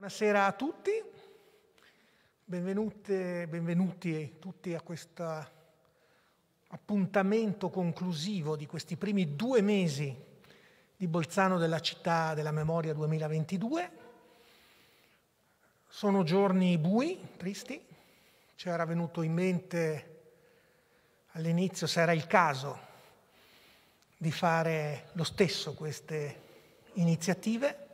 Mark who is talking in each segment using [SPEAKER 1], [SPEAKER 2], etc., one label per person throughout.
[SPEAKER 1] Buonasera a tutti, benvenuti
[SPEAKER 2] tutti a questo appuntamento conclusivo di questi primi due mesi di Bolzano della città della memoria 2022. Sono giorni bui, tristi, ci era venuto in mente all'inizio se era il caso di fare lo stesso queste iniziative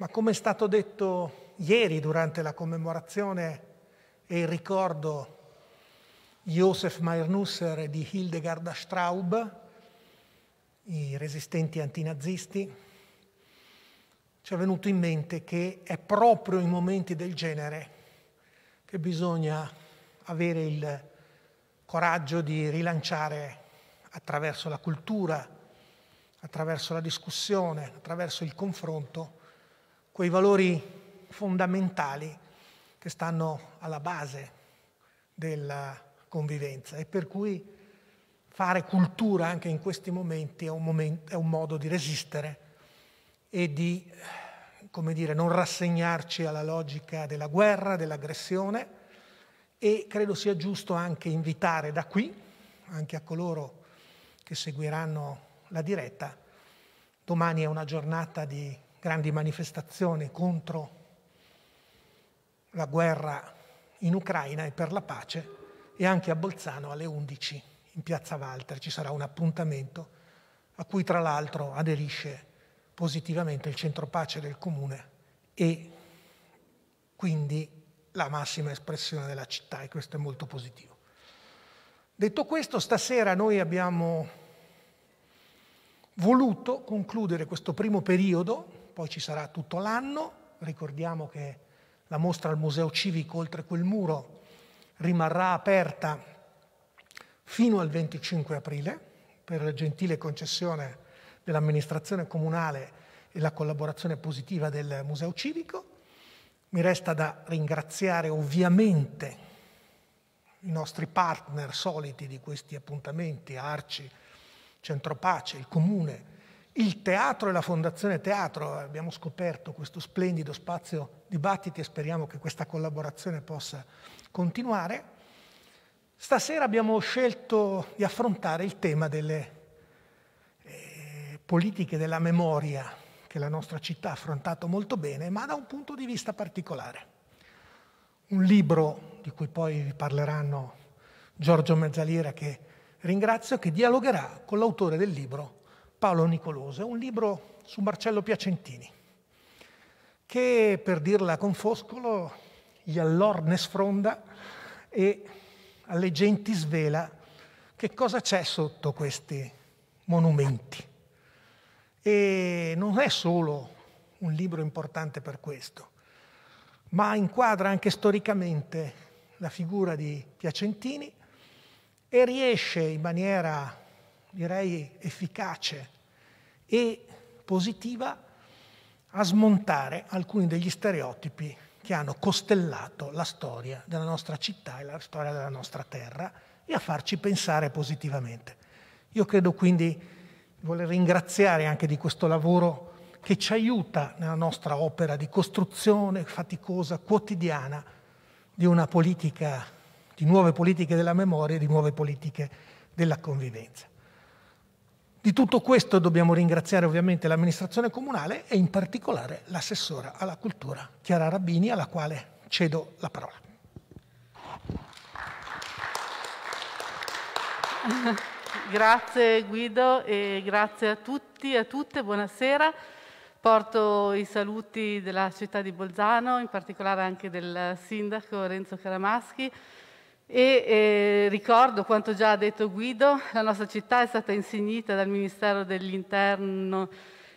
[SPEAKER 2] ma come è stato detto ieri durante la commemorazione e il ricordo di Josef mayr e di Hildegard Straub, i resistenti antinazisti, ci è venuto in mente che è proprio in momenti del genere che bisogna avere il coraggio di rilanciare attraverso la cultura, attraverso la discussione, attraverso il confronto, quei valori fondamentali che stanno alla base della eh, convivenza e per cui fare cultura anche in questi momenti è un, momento, è un modo di resistere e di come dire, non rassegnarci alla logica della guerra, dell'aggressione e credo sia giusto anche invitare da qui, anche a coloro che seguiranno la diretta, domani è una giornata di grandi manifestazioni contro la guerra in Ucraina e per la pace e anche a Bolzano alle 11 in piazza Walter ci sarà un appuntamento a cui tra l'altro aderisce positivamente il centro pace del comune e quindi la massima espressione della città e questo è molto positivo. Detto questo, stasera noi abbiamo voluto concludere questo primo periodo poi ci sarà tutto l'anno, ricordiamo che la mostra al Museo Civico oltre quel muro rimarrà aperta fino al 25 aprile per gentile concessione dell'amministrazione comunale e la collaborazione positiva del Museo Civico. Mi resta da ringraziare ovviamente i nostri partner soliti di questi appuntamenti, Arci, Centropace, il Comune, il teatro e la Fondazione Teatro. Abbiamo scoperto questo splendido spazio dibattiti e speriamo che questa collaborazione possa continuare. Stasera abbiamo scelto di affrontare il tema delle eh, politiche della memoria che la nostra città ha affrontato molto bene, ma da un punto di vista particolare. Un libro di cui poi vi parleranno Giorgio Mezzalira, che ringrazio, che dialogherà con l'autore del libro, Paolo Nicoloso, è un libro su Marcello Piacentini, che per dirla con Foscolo, gli allor ne sfronda e alle genti svela che cosa c'è sotto questi monumenti. E non è solo un libro importante per questo, ma inquadra anche storicamente la figura di Piacentini e riesce in maniera direi efficace e positiva a smontare alcuni degli stereotipi che hanno costellato la storia della nostra città e la storia della nostra terra e a farci pensare positivamente. Io credo quindi di voler ringraziare anche di questo lavoro che ci aiuta nella nostra opera di costruzione faticosa, quotidiana, di una politica, di nuove politiche della memoria e di nuove politiche della convivenza. Di tutto questo dobbiamo ringraziare ovviamente l'amministrazione comunale e in particolare l'assessora alla cultura Chiara Rabbini alla quale cedo la parola.
[SPEAKER 1] Grazie Guido e grazie a tutti e a tutte, buonasera. Porto i saluti della città di Bolzano, in particolare anche del sindaco Renzo Caramaschi e eh, ricordo quanto già ha detto Guido, la nostra città è stata insignita dal Ministero dell'Interno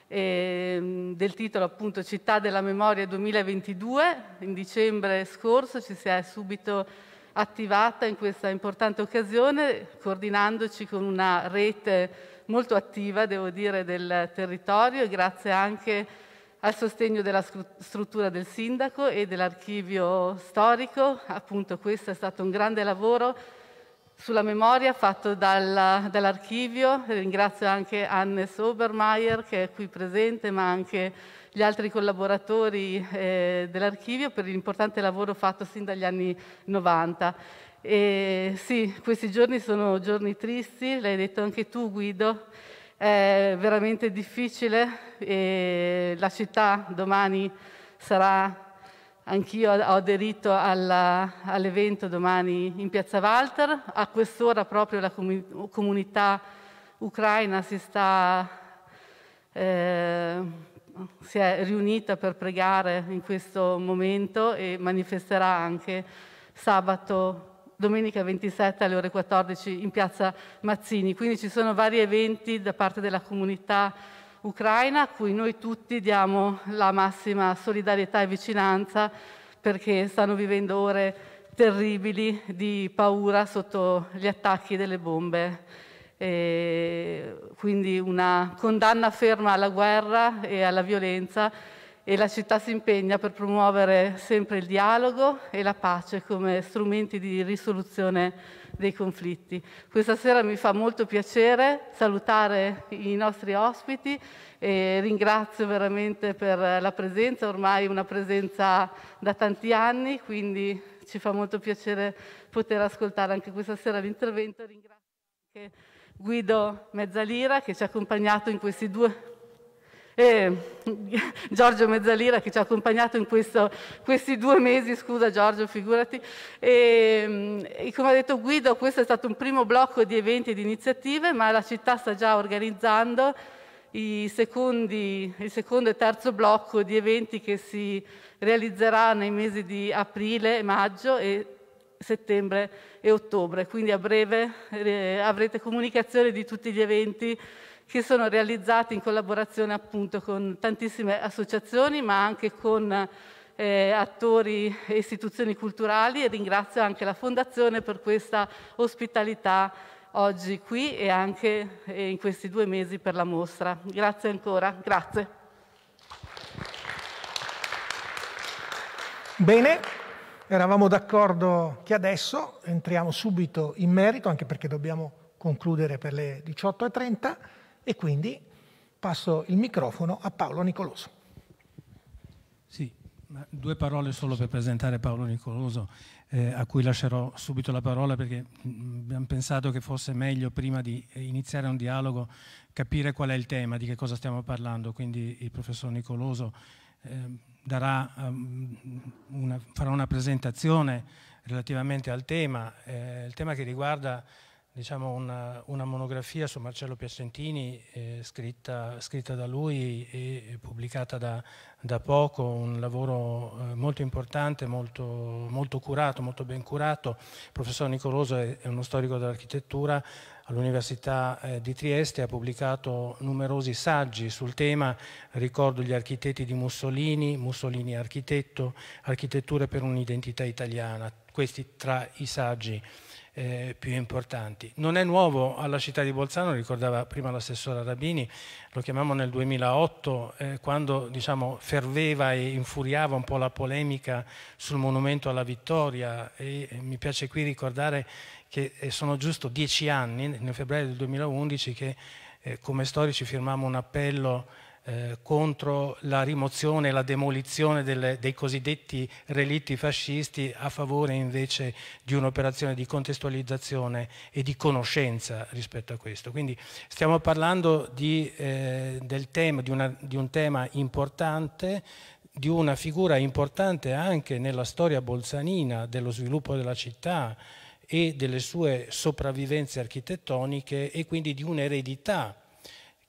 [SPEAKER 1] eh, del titolo appunto Città della Memoria 2022. In dicembre scorso ci si è subito attivata in questa importante occasione, coordinandoci con una rete molto attiva, devo dire, del territorio e grazie anche a al sostegno della struttura del sindaco e dell'archivio storico. Appunto questo è stato un grande lavoro sulla memoria fatto dal, dall'archivio. Ringrazio anche Hannes Obermeier che è qui presente, ma anche gli altri collaboratori eh, dell'archivio per l'importante lavoro fatto sin dagli anni 90. E, sì, questi giorni sono giorni tristi, l'hai detto anche tu Guido, è veramente difficile e la città domani sarà, anch'io ho aderito all'evento domani in Piazza Walter, a quest'ora proprio la com comunità ucraina si, sta, eh, si è riunita per pregare in questo momento e manifesterà anche sabato domenica 27 alle ore 14 in piazza Mazzini. Quindi ci sono vari eventi da parte della comunità ucraina a cui noi tutti diamo la massima solidarietà e vicinanza perché stanno vivendo ore terribili di paura sotto gli attacchi delle bombe. E quindi una condanna ferma alla guerra e alla violenza e la città si impegna per promuovere sempre il dialogo e la pace come strumenti di risoluzione dei conflitti. Questa sera mi fa molto piacere salutare i nostri ospiti e ringrazio veramente per la presenza, ormai una presenza da tanti anni, quindi ci fa molto piacere poter ascoltare anche questa sera l'intervento. Ringrazio anche Guido Mezzalira che ci ha accompagnato in questi due e Giorgio Mezzalira che ci ha accompagnato in questo, questi due mesi, scusa Giorgio, figurati. E, e come ha detto Guido, questo è stato un primo blocco di eventi e di iniziative, ma la città sta già organizzando Secondi, il secondo e terzo blocco di eventi che si realizzerà nei mesi di aprile, maggio e settembre e ottobre. Quindi a breve eh, avrete comunicazione di tutti gli eventi che sono realizzati in collaborazione appunto con tantissime associazioni ma anche con eh, attori e istituzioni culturali e ringrazio anche la Fondazione per questa ospitalità oggi qui e anche eh, in questi due mesi per la mostra. Grazie ancora, grazie.
[SPEAKER 2] Bene, eravamo d'accordo che adesso entriamo subito in merito, anche perché dobbiamo concludere per le 18.30. E quindi passo il microfono a Paolo Nicoloso.
[SPEAKER 3] Sì, due parole solo per presentare Paolo Nicoloso, eh, a cui lascerò subito la parola perché mm, abbiamo pensato che fosse meglio prima di eh, iniziare un dialogo capire qual è il tema, di che cosa stiamo parlando. Quindi il professor Nicoloso eh, darà, um, una, farà una presentazione relativamente al tema, eh, il tema che riguarda diciamo una, una, monografia su Marcello Piacentini eh, scritta, scritta, da lui e pubblicata da, da poco, un lavoro eh, molto importante, molto, molto, curato, molto ben curato. Il professor Nicoloso è, è uno storico dell'architettura all'Università eh, di Trieste, ha pubblicato numerosi saggi sul tema, ricordo gli architetti di Mussolini, Mussolini architetto, architetture per un'identità italiana, questi tra i saggi eh, più importanti. Non è nuovo alla città di Bolzano, ricordava prima l'assessora Rabini, lo chiamiamo nel 2008, eh, quando diciamo, ferveva e infuriava un po' la polemica sul monumento alla vittoria e, e eh, mi piace qui ricordare che eh, sono giusto dieci anni, nel febbraio del 2011, che eh, come storici firmammo un appello eh, contro la rimozione e la demolizione delle, dei cosiddetti relitti fascisti a favore invece di un'operazione di contestualizzazione e di conoscenza rispetto a questo. Quindi stiamo parlando di, eh, tema, di, una, di un tema importante, di una figura importante anche nella storia bolzanina dello sviluppo della città e delle sue sopravvivenze architettoniche e quindi di un'eredità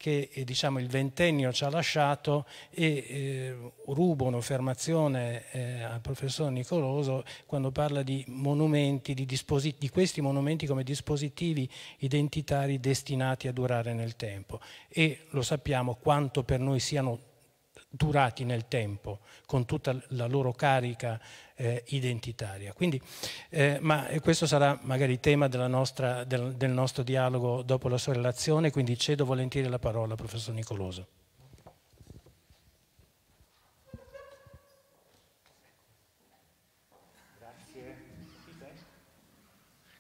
[SPEAKER 3] che eh, diciamo, il ventennio ci ha lasciato e eh, rubo un'affermazione eh, al professor Nicoloso quando parla di monumenti, di, di, questi monumenti come dispositivi identitari destinati a durare nel tempo e lo sappiamo quanto per noi siano durati nel tempo, con tutta la loro carica eh, identitaria. Quindi, eh, ma eh, questo sarà magari tema nostra, del, del, nostro dialogo dopo la sua relazione, quindi cedo volentieri la parola al professor Nicoloso.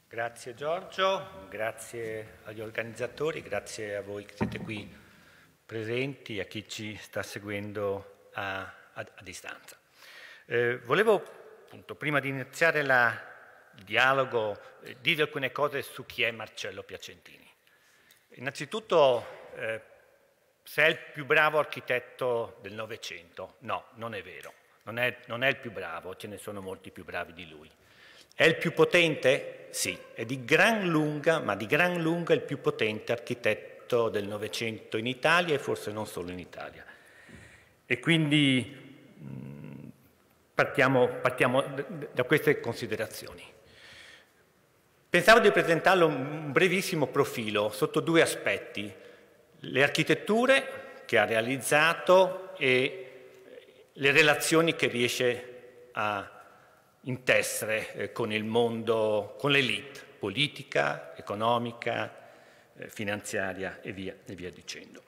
[SPEAKER 4] grazie Giorgio, grazie agli organizzatori, grazie a voi che siete qui presenti, a chi ci sta seguendo a, a, a distanza. Eh, volevo, appunto, prima di iniziare la, il dialogo, eh, dire alcune cose su chi è Marcello Piacentini. Innanzitutto, eh, se è il più bravo architetto del Novecento, no, non è vero, non è, non è il più bravo, ce ne sono molti più bravi di lui. È il più potente? Sì, è di gran lunga, ma di gran lunga il più potente architetto effetto del Novecento in Italia e forse non solo in Italia. E quindi mm, partiamo, partiamo da queste considerazioni. Pensavo di presentarlo un brevissimo profilo sotto due aspetti, le architetture che ha realizzato e le relazioni che riesce a intessere eh, con il mondo, con l'elite politica, economica, eh, finanziaria e via, e via dicendo.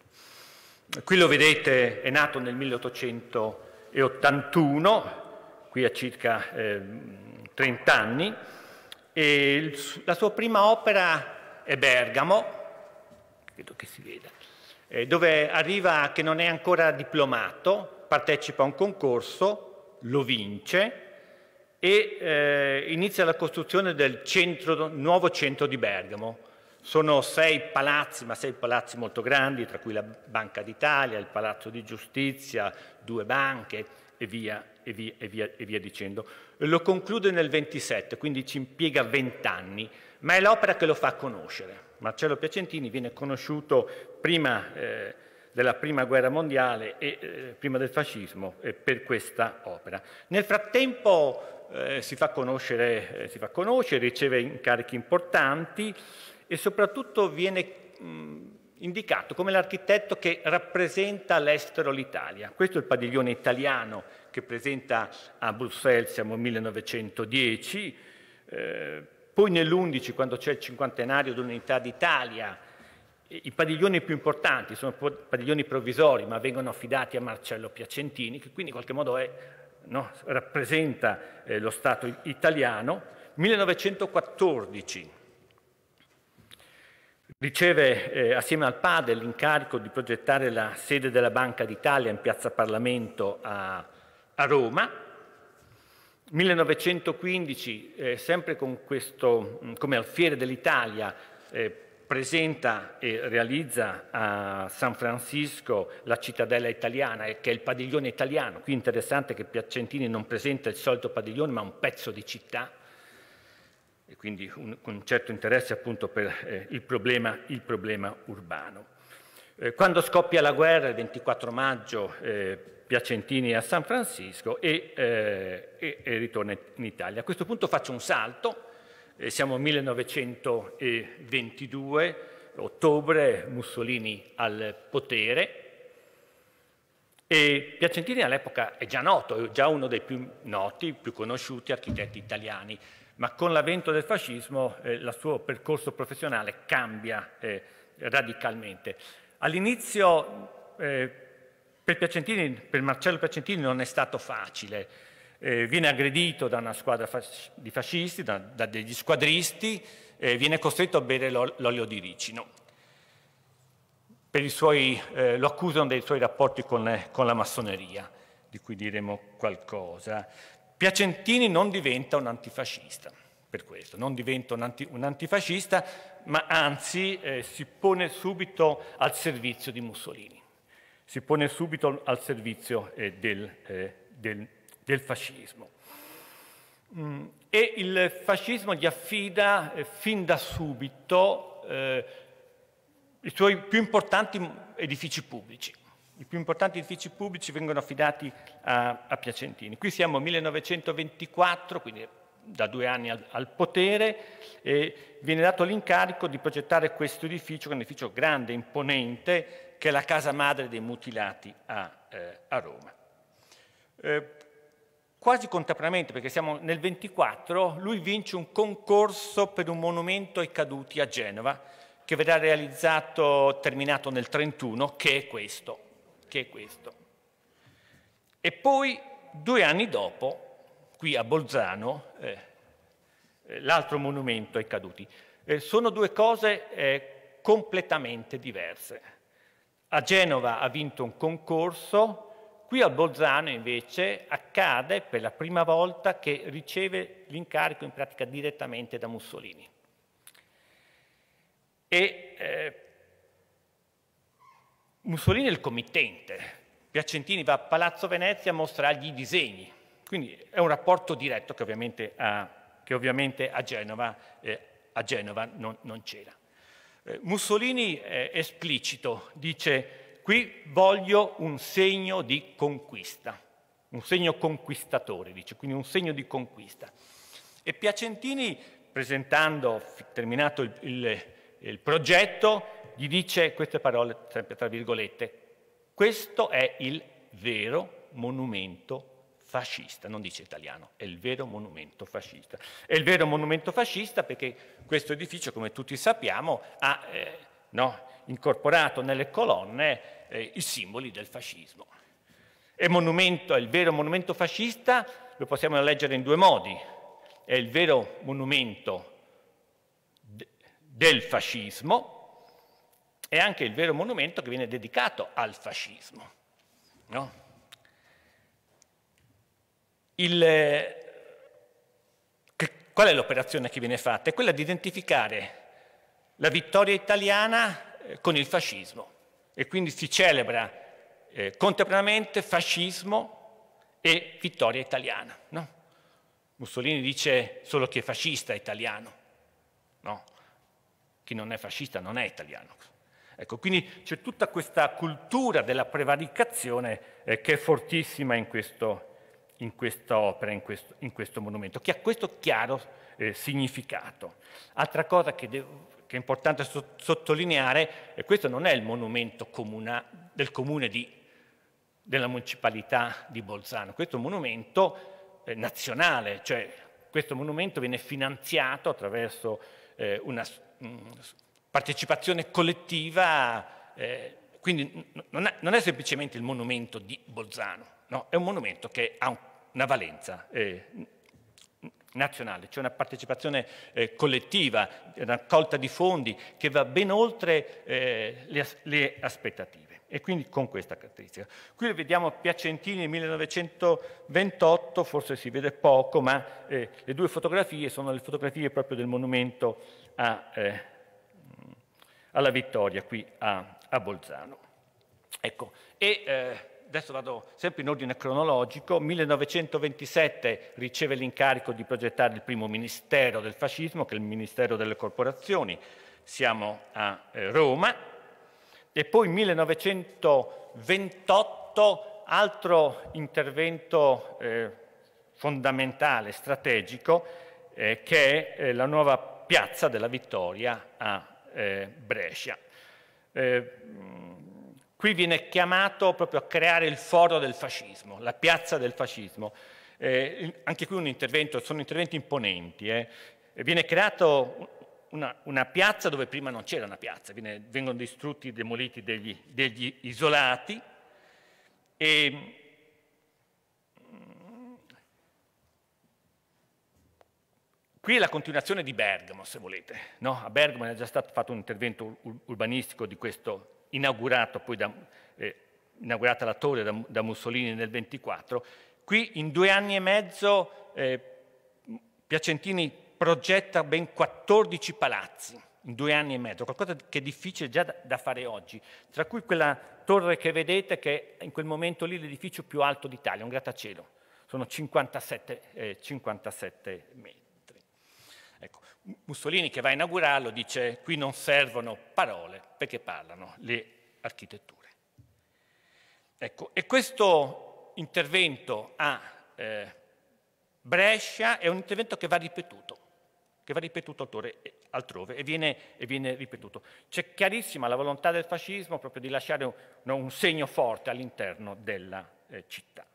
[SPEAKER 4] Qui lo vedete, è nato nel 1881, qui a circa eh, 30 anni, e la sua prima opera è Bergamo, credo che si veda, eh, dove arriva che non è ancora diplomato, partecipa a un concorso, lo vince e eh, inizia la costruzione del centro, nuovo centro di Bergamo, sono sei palazzi, ma sei palazzi molto grandi, tra cui la Banca d'Italia, il Palazzo di Giustizia, due banche e via, e via, e via, e via dicendo. Lo conclude nel 27, quindi ci impiega vent'anni, ma è l'opera che lo fa conoscere. Marcello Piacentini viene conosciuto prima eh, della Prima Guerra Mondiale e eh, prima del fascismo eh, per questa opera. Nel frattempo eh, si fa, eh, si, fa conoscere, riceve incarichi importanti e soprattutto viene mh, indicato come l'architetto che rappresenta all'estero l'Italia. Questo è il padiglione italiano che presenta a Bruxelles, siamo 1910, eh, poi nell'11 quando c'è il cinquantenario dell'unità d'Italia, eh, i padiglioni più importanti sono padiglioni provvisori ma vengono affidati a Marcello Piacentini che quindi in qualche modo è, no, rappresenta eh, lo Stato italiano. 1914 Riceve eh, assieme al padre l'incarico di progettare la sede della Banca d'Italia in piazza Parlamento a, a Roma. 1915, eh, sempre questo, mm, come alfiere dell'Italia, eh, presenta e realizza a San Francisco la cittadella italiana, eh, che è il padiglione italiano. Qui è interessante che Piacentini non presenta il solito padiglione, ma un pezzo di città e quindi un, un certo interesse appunto per eh, il, problema, il, problema, urbano. Eh, quando scoppia la guerra il 24 maggio eh, Piacentini è a San Francisco e, eh, e, e, ritorna in Italia. A questo punto faccio un salto, eh, siamo 1922, ottobre, Mussolini al potere, e Piacentini all'epoca è già noto, è già uno dei più noti, più conosciuti architetti italiani ma con l'avvento del fascismo eh, il suo percorso professionale cambia eh, radicalmente. All'inizio eh, per, per, Marcello Piacentini non è stato facile, eh, viene aggredito da una squadra fasc di fascisti, da, da degli squadristi, eh, viene costretto a bere l'olio di ricino. Suoi, eh, lo accusano dei suoi rapporti con, con la massoneria, di cui diremo qualcosa. Piacentini non diventa un antifascista, per questo, non diventa un, anti, un antifascista, ma anzi eh, si pone subito al servizio di Mussolini, si pone subito al servizio eh, del, eh, del, del, fascismo. Mm, e il fascismo gli affida eh, fin da subito eh, i suoi più importanti edifici pubblici i più importanti edifici pubblici vengono affidati a, a Piacentini. Qui siamo al 1924, quindi da due anni al, al potere, e viene dato l'incarico di progettare questo edificio, che è un edificio grande, e imponente, che è la casa madre dei mutilati a, eh, a Roma. Eh, quasi contemporaneamente, perché siamo nel 24, lui vince un concorso per un monumento ai caduti a Genova, che verrà realizzato, terminato nel 31, che è questo, che è questo. E poi, due anni dopo, qui a Bolzano, eh, eh l'altro monumento ai caduti. Eh, sono due cose eh, completamente diverse. A Genova ha vinto un concorso, qui a Bolzano invece accade per la prima volta che riceve l'incarico in pratica direttamente da Mussolini. E eh, Mussolini è il committente, Piacentini va a Palazzo Venezia a mostrargli i disegni, quindi è un rapporto diretto che ovviamente a, che ovviamente a Genova, eh, a Genova non, non c'era. Eh, Mussolini è esplicito, dice qui voglio un segno di conquista, un segno conquistatore, dice, quindi un segno di conquista. E Piacentini, presentando, terminato il, il, il progetto, gli dice queste parole, tra virgolette, questo è il vero monumento fascista, non dice italiano, è il vero monumento fascista. È il vero monumento fascista perché questo edificio, come tutti sappiamo, ha eh, no, incorporato nelle colonne eh, i simboli del fascismo. È, è il vero monumento fascista, lo possiamo leggere in due modi. È il vero monumento de del fascismo, è anche il vero monumento che viene dedicato al fascismo. No? Il, eh, che, qual è l'operazione che viene fatta? È quella di identificare la vittoria italiana eh, con il fascismo e quindi si celebra eh, contemporaneamente fascismo e vittoria italiana. No? Mussolini dice solo chi è fascista è italiano, no? chi non è fascista non è italiano. Ecco, quindi c'è tutta questa cultura della prevaricazione eh, che è fortissima in, questo, in questa opera, in questo, in questo, monumento, che ha questo chiaro eh, significato. Altra cosa che, che è importante so sottolineare, che questo non è il monumento del comune di, della municipalità di Bolzano, questo è un monumento eh, nazionale, cioè questo monumento viene finanziato attraverso eh, una mm, partecipazione collettiva, eh, quindi non è, non è, semplicemente il monumento di Bolzano, no? è un monumento che ha una valenza eh, nazionale, c'è cioè una partecipazione eh, collettiva, una raccolta di fondi che va ben oltre eh, le, le aspettative e quindi con questa caratteristica. Qui vediamo Piacentini 1928, forse si vede poco, ma eh, le due fotografie sono le fotografie proprio del monumento a, eh, alla vittoria qui a, a Bolzano. Ecco, e eh, adesso vado sempre in ordine cronologico, 1927 riceve l'incarico di progettare il primo ministero del fascismo, che è il Ministero delle Corporazioni, siamo a eh, Roma, e poi 1928 altro intervento eh, fondamentale, strategico, eh, che è eh, la nuova piazza della Vittoria a eh, Brescia. Eh, qui viene chiamato proprio a creare il foro del fascismo, la piazza del fascismo. Eh, anche qui un intervento, sono interventi imponenti. Eh. Eh, viene creato una, una, piazza dove prima non c'era una piazza, viene, vengono distrutti, demoliti degli, degli isolati e Qui è la continuazione di Bergamo, se volete. No? A Bergamo è già stato fatto un intervento urbanistico di questo, inaugurato poi da, eh, inaugurata la torre da, da Mussolini nel 24. Qui in due anni e mezzo eh, Piacentini progetta ben 14 palazzi in due anni e mezzo, qualcosa che è difficile già da, fare oggi, tra cui quella torre che vedete che è in quel momento lì l'edificio più alto d'Italia, un grattacielo, sono 57, eh, 57 metri. Ecco, Mussolini che va a inaugurarlo dice qui non servono parole perché parlano le architetture. Ecco, e questo intervento a eh, Brescia è un intervento che va ripetuto, che va ripetuto altrove, altrove e, viene, e viene, ripetuto. C'è chiarissima la volontà del fascismo proprio di lasciare un, un segno forte all'interno della eh, città.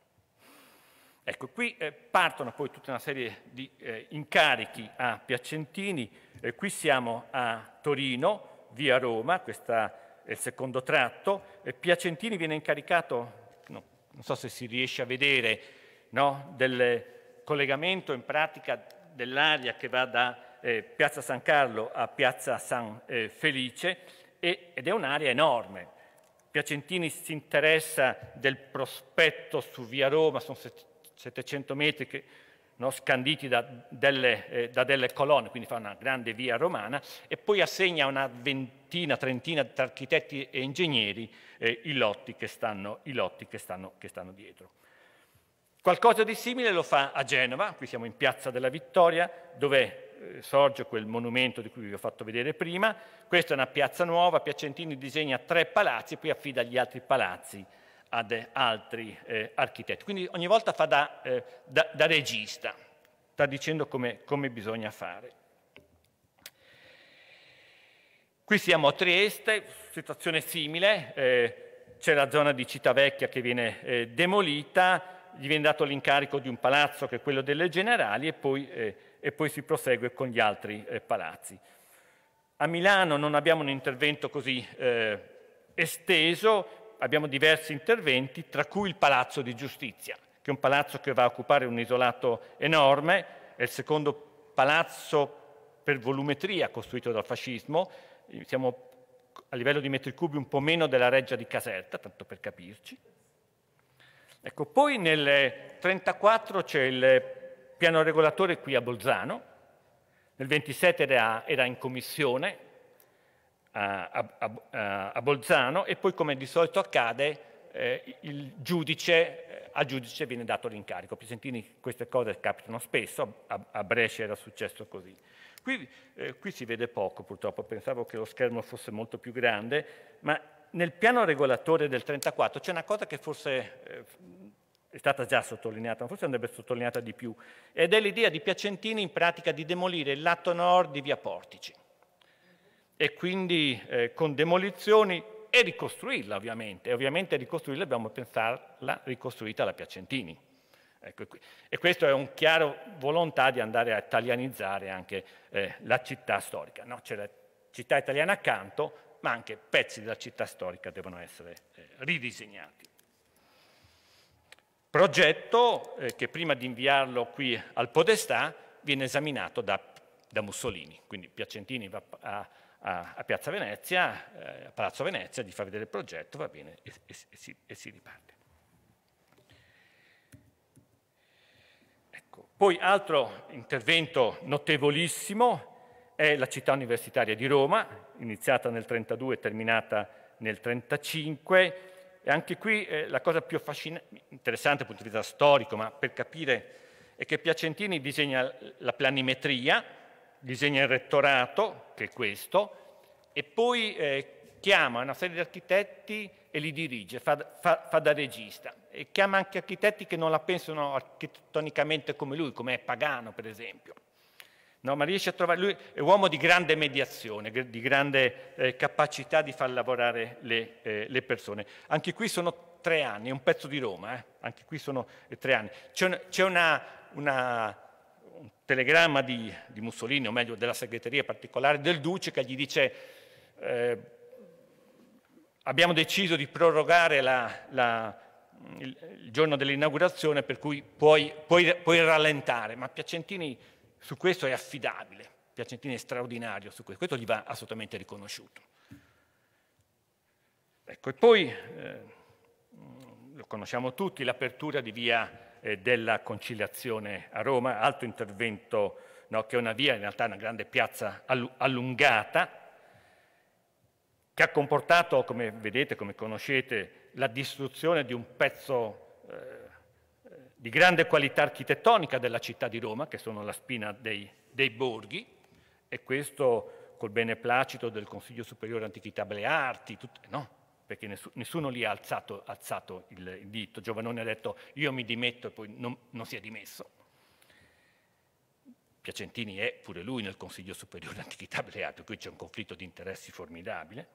[SPEAKER 4] Ecco, qui eh, partono poi tutta una serie di eh, incarichi a Piacentini, eh, qui siamo a Torino, via Roma, questo è il secondo tratto, eh, Piacentini viene incaricato, no, non so se si riesce a vedere, no, del collegamento in pratica dell'area che va da eh, Piazza San Carlo a Piazza San eh, Felice e, ed è un'area enorme. Piacentini si interessa del prospetto su via Roma, sono 700 metri che, no, scanditi da delle, eh, da delle, colonne, quindi fa una grande via romana, e poi assegna una ventina, trentina di architetti e ingegneri eh, i lotti, che stanno, i lotti che, stanno, che stanno dietro. Qualcosa di simile lo fa a Genova, qui siamo in Piazza della Vittoria, dove eh, sorge quel monumento di cui vi ho fatto vedere prima. Questa è una piazza nuova, Piacentini disegna tre palazzi e poi affida gli altri palazzi ad altri eh, architetti. Quindi ogni volta fa da, eh, da, da regista, sta dicendo come, come, bisogna fare. Qui siamo a Trieste, situazione simile, eh, c'è la zona di Città Vecchia che viene eh, demolita, gli viene dato l'incarico di un palazzo che è quello delle Generali e poi, eh, e poi si prosegue con gli altri eh, palazzi. A Milano non abbiamo un intervento così esteso, abbiamo diversi interventi, tra cui il Palazzo di Giustizia, che è un palazzo che va a occupare un isolato enorme, è il secondo palazzo per volumetria costruito dal fascismo, siamo a livello di metri cubi un po' meno della reggia di Caserta, tanto per capirci. Ecco, poi nel 1934 c'è il piano regolatore qui a Bolzano, nel 1927 era, era in commissione, a, eh, a, eh, a, Bolzano e poi come di solito accade eh, il giudice, eh, a giudice viene dato l'incarico. Piacentini queste cose capitano spesso, a, a Brescia era successo così. Qui, eh, qui, si vede poco purtroppo, pensavo che lo schermo fosse molto più grande, ma nel piano regolatore del 34 c'è una cosa che forse eh, è stata già sottolineata, ma forse andrebbe sottolineata di più, ed è l'idea di Piacentini in pratica di demolire il lato nord di Via Portici e quindi eh, con demolizioni e ricostruirla ovviamente, e ovviamente ricostruirla dobbiamo pensarla ricostruita alla Piacentini. Ecco e questo è un chiaro volontà di andare a italianizzare anche eh, la città storica. No? C'è la città italiana accanto, ma anche pezzi della città storica devono essere eh, ridisegnati. Progetto eh, che prima di inviarlo qui al Podestà viene esaminato da, da Mussolini, quindi Piacentini va a a, Piazza Venezia, eh, a Palazzo Venezia, di far vedere il progetto, va bene, e, e, e, si, e si, riparte. Ecco. Poi altro intervento notevolissimo è la città universitaria di Roma, iniziata nel 1932 e terminata nel 1935, e anche qui eh, la cosa più interessante dal punto di vista storico, ma per capire, è che Piacentini disegna la planimetria, disegna il rettorato, che è questo, e poi eh, chiama una serie di architetti e li dirige, fa, fa, fa, da regista. E chiama anche architetti che non la pensano architettonicamente come lui, come è Pagano, per esempio. No, ma riesce a trovare, lui è un uomo di grande mediazione, di grande eh, capacità di far lavorare le, eh, le, persone. Anche qui sono tre anni, è un pezzo di Roma, eh? anche qui sono tre anni. C'è, una, una un telegramma di, di, Mussolini, o meglio della segreteria particolare del Duce, che gli dice eh, abbiamo deciso di prorogare la, la, il, il, giorno dell'inaugurazione per cui puoi, puoi, puoi, rallentare, ma Piacentini su questo è affidabile, Piacentini è straordinario su questo, questo gli va assolutamente riconosciuto. Ecco, e poi, eh, lo conosciamo tutti, l'apertura di via eh, della conciliazione a Roma, altro intervento no, che è una via, in realtà una grande piazza allungata, che ha comportato, come vedete, come conoscete, la distruzione di un pezzo eh, di grande qualità architettonica della città di Roma, che sono la spina dei, dei borghi, e questo col beneplacito del Consiglio Superiore Antichità Belle Arti, tutte, no? perché nessuno, nessuno lì ha alzato, alzato il, dito. Giovanoni ha detto io mi dimetto e poi non, non si è dimesso. Piacentini è pure lui nel Consiglio Superiore Antichità Beato, qui c'è un conflitto di interessi formidabile.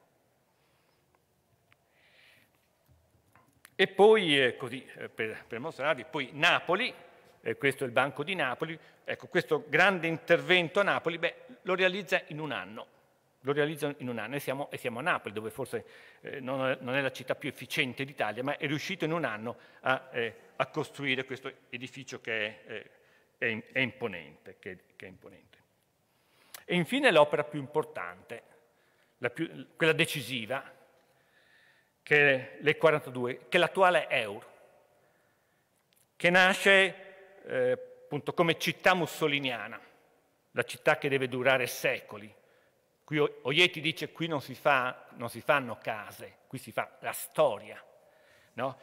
[SPEAKER 4] E poi, eh, così, eh, per, per, mostrarvi, poi Napoli, eh, questo è il Banco di Napoli, ecco, questo grande intervento a Napoli, beh, lo realizza in un anno. Lo realizzano in un anno e siamo, e siamo a Napoli, dove forse eh, non, non, è la città più efficiente d'Italia, ma è riuscito in un anno a, eh, a costruire questo edificio che è, eh, è imponente, che, che è imponente. E infine l'opera più importante, più, quella decisiva, che è le 42, che è l'attuale Eur, che nasce eh, appunto come città mussoliniana, la città che deve durare secoli, Qui Oietti dice qui non si, fa, non si fanno case, qui si fa la storia. No?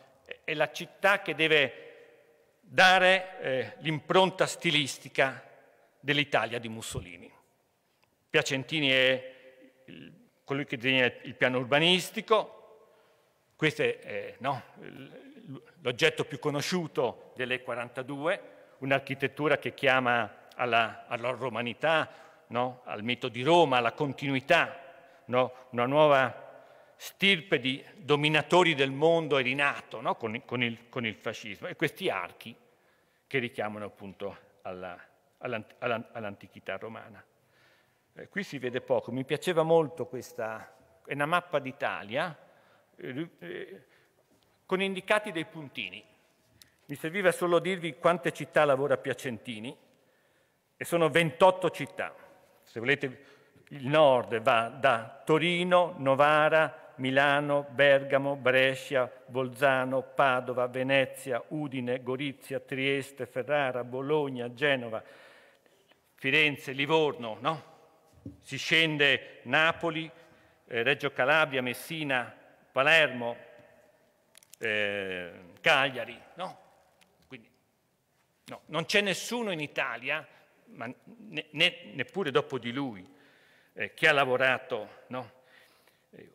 [SPEAKER 4] È la città che deve dare eh, l'impronta stilistica dell'Italia di Mussolini. Piacentini è il, colui che disegna il piano urbanistico, questo è eh, no, l'oggetto più conosciuto delle 42, un'architettura che chiama alla, alla romanità, no? al mito di Roma, alla continuità, no? una nuova stirpe di dominatori del mondo è rinato no? con, con, il, con, il, fascismo e questi archi che richiamano appunto alla, all'antichità romana. Eh, qui si vede poco, mi piaceva molto questa, è una mappa d'Italia eh, eh, con indicati dei puntini. Mi serviva solo dirvi quante città lavora Piacentini e sono 28 città se volete il nord va da Torino, Novara, Milano, Bergamo, Brescia, Bolzano, Padova, Venezia, Udine, Gorizia, Trieste, Ferrara, Bologna, Genova, Firenze, Livorno, no? Si scende Napoli, eh, Reggio Calabria, Messina, Palermo, eh, Cagliari, no? Quindi, no, non c'è nessuno in Italia ma ne, ne, neppure dopo di lui, eh, che ha lavorato, no? Eh,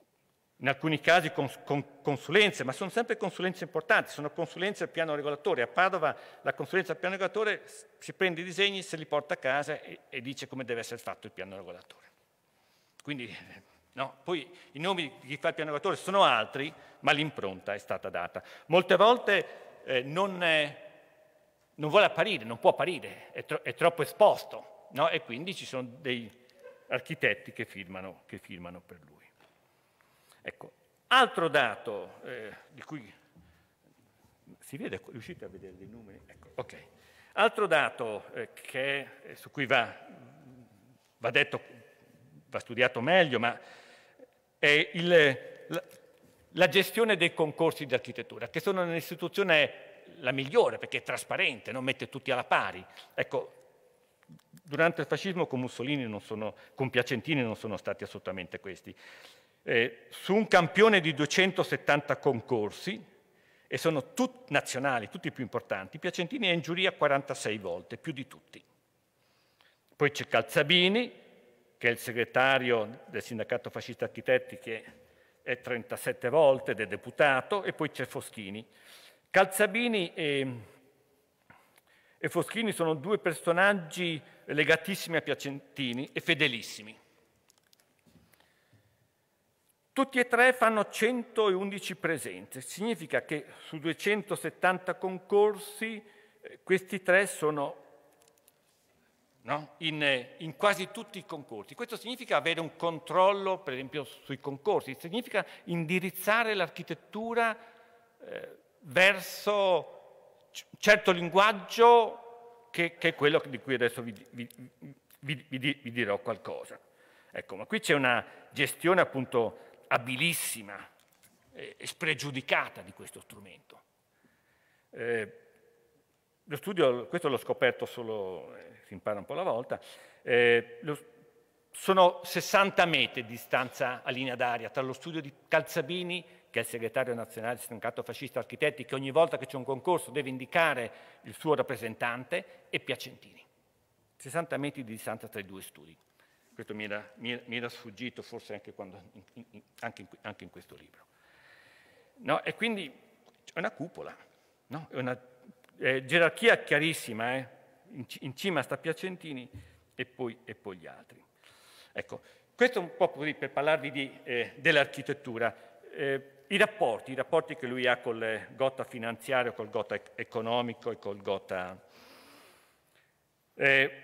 [SPEAKER 4] in alcuni casi con, con, consulenze, ma sono sempre consulenze importanti, sono consulenze al piano regolatore. A Padova la consulenza al piano regolatore si prende i disegni, se li porta a casa e, e dice come deve essere fatto il piano regolatore. Quindi, eh, no, poi i nomi di chi fa il piano regolatore sono altri, ma l'impronta è stata data. Molte volte eh, non... Eh, non vuole apparire, non può apparire, è, tro- è troppo esposto, no? e quindi ci sono dei architetti che firmano, che firmano per lui. Ecco, altro dato eh, di cui si vede, riuscite a vedere dei numeri? Ecco, ok. Altro dato eh, che, su cui va, va, detto, va studiato meglio, ma è il, la, la gestione dei concorsi di architettura, che sono un'istituzione la migliore perché è trasparente, non mette tutti alla pari. Ecco, durante il fascismo con Mussolini non sono, con Piacentini non sono stati assolutamente questi. Eh, su un campione di 270 concorsi, e sono tutti nazionali, tutti i più importanti, Piacentini è in giuria 46 volte, più di tutti. Poi c'è Calzabini, che è il segretario del sindacato fascista architetti, che è 37 volte ed è deputato, e poi c'è Foschini. Calzabini e, e Foschini sono due personaggi legatissimi a Piacentini e fedelissimi. Tutti e tre fanno 111 presenze, significa che su 270 concorsi eh, questi tre sono no? in, eh, in, quasi tutti i concorsi. Questo significa avere un controllo, per esempio, sui concorsi, significa indirizzare l'architettura eh, verso un certo linguaggio che, che, è quello di cui adesso vi, vi, vi, vi dirò qualcosa. Ecco, ma qui c'è una gestione appunto abilissima e spregiudicata di questo strumento. Eh, lo studio, questo l'ho scoperto solo, eh, si impara un po' alla volta, eh, lo, sono 60 metri di distanza a linea d'aria tra lo studio di Calzabini che è il segretario nazionale stancato fascista architetti, che ogni volta che c'è un concorso deve indicare il suo rappresentante, e Piacentini. 60 metri di distanza tra i due studi. Questo mi era, mi era sfuggito forse anche, quando, anche, in, anche in, questo libro. No, e quindi è una cupola, no? è una eh, gerarchia chiarissima, eh? in, in, cima sta Piacentini e poi, e poi gli altri. Ecco, questo è un po' così per parlarvi eh, dell'architettura. Eh, i rapporti, i rapporti che lui ha col gota finanziario, col gota economico e col gota... Eh,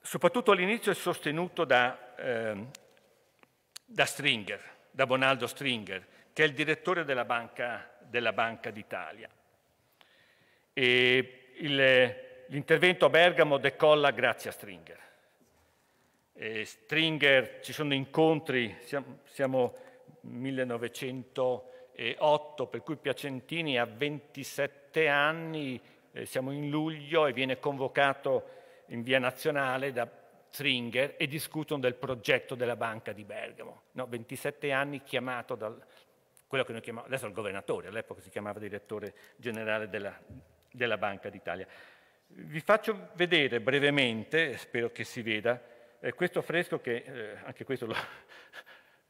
[SPEAKER 4] soprattutto all'inizio è sostenuto da, eh, da, Stringer, da Bonaldo Stringer, che è il direttore della Banca, d'Italia. l'intervento a Bergamo decolla grazie a Stringer. E Stringer, ci sono incontri, siamo, siamo 1908, per cui Piacentini ha 27 anni, eh, siamo in luglio e viene convocato in via nazionale da Stringer e discutono del progetto della banca di Bergamo. No, 27 anni chiamato da quello che noi chiamiamo adesso il governatore, all'epoca si chiamava direttore generale della, della Banca d'Italia. Vi faccio vedere brevemente, spero che si veda, eh, questo fresco che eh, anche questo lo,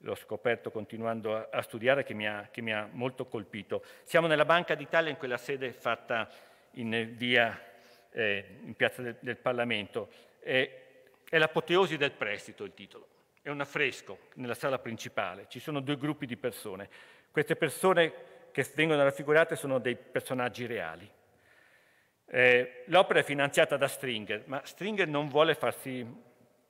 [SPEAKER 4] l'ho scoperto continuando a, a studiare, che mi, ha, che mi, ha, molto colpito. Siamo nella Banca d'Italia, in quella sede fatta in, via, eh, in piazza del, del Parlamento. Eh, è l'apoteosi del prestito il titolo. È un affresco nella sala principale. Ci sono due gruppi di persone. Queste persone che vengono raffigurate sono dei personaggi reali. Eh, l'opera è finanziata da Stringer, ma Stringer non vuole farsi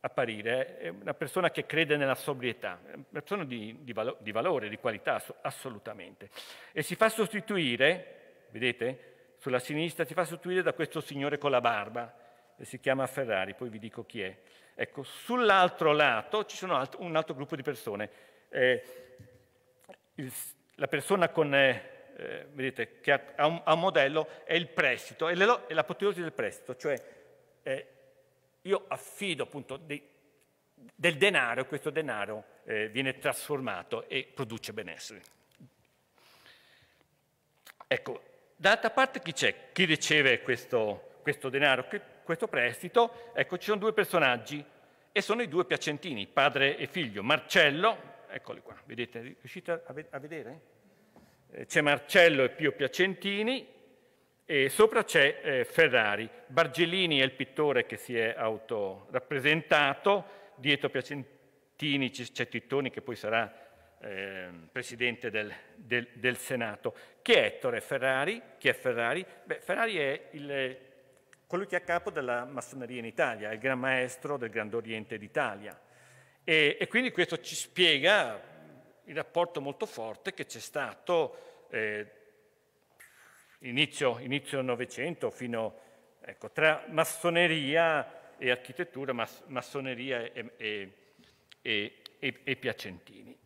[SPEAKER 4] apparire è una persona che crede nella sobrietà, una persona di, di, valo, di valore, di qualità, assolutamente. E si fa sostituire, vedete, sulla sinistra, si fa sostituire da questo signore con la barba, e si chiama Ferrari, poi vi dico chi è. Ecco, sull'altro lato ci sono alt- un altro gruppo di persone. Eh, il, la persona con, eh, eh, vedete, che ha, ha, un, ha, un, modello è il prestito, è, l'apoteosi del prestito, cioè eh, io affido appunto dei, del denaro e questo denaro eh, viene trasformato e produce benessere. Ecco, dall'altra parte chi c'è? Chi riceve questo, questo denaro, questo prestito? Ecco, ci sono due personaggi e sono i due piacentini, padre e figlio. Marcello, eccoli qua, vedete, riuscite a vedere? Eh, c'è Marcello e Pio Piacentini, e sopra c'è eh, Ferrari. Bargellini è il pittore che si è autorappresentato, dietro Piacentini c'è Tittoni che poi sarà eh, presidente del, del, del, Senato. Chi è Ettore Ferrari? Chi è Ferrari? Beh, Ferrari è il, eh, colui che è a capo della massoneria in Italia, è il gran maestro del Grande Oriente d'Italia. E, e quindi questo ci spiega il rapporto molto forte che c'è stato eh, inizio, inizio Novecento fino, ecco, tra massoneria e architettura, mas, massoneria e, e, e, e, Piacentini.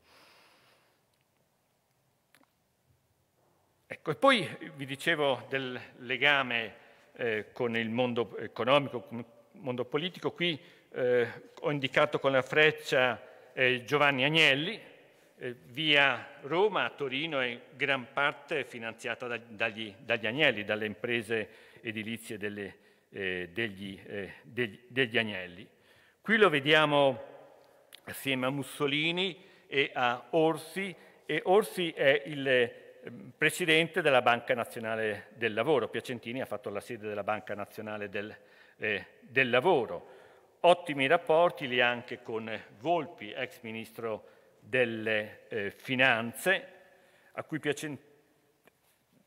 [SPEAKER 4] Ecco, e poi vi dicevo del legame eh, con il mondo economico, con il mondo politico, qui eh, ho indicato con la freccia eh, Giovanni Agnelli, eh, via Roma a Torino è in gran parte finanziata da, dagli, dagli, Agnelli, dalle imprese edilizie delle, eh, degli, eh, degli, degli Agnelli. Qui lo vediamo assieme a Mussolini e a Orsi, e Orsi è il eh, presidente della Banca Nazionale del Lavoro. Piacentini ha fatto la sede della Banca Nazionale del, eh, del Lavoro. Ottimi rapporti li ha anche con Volpi, ex ministro delle eh, Finanze, a cui Piacentini,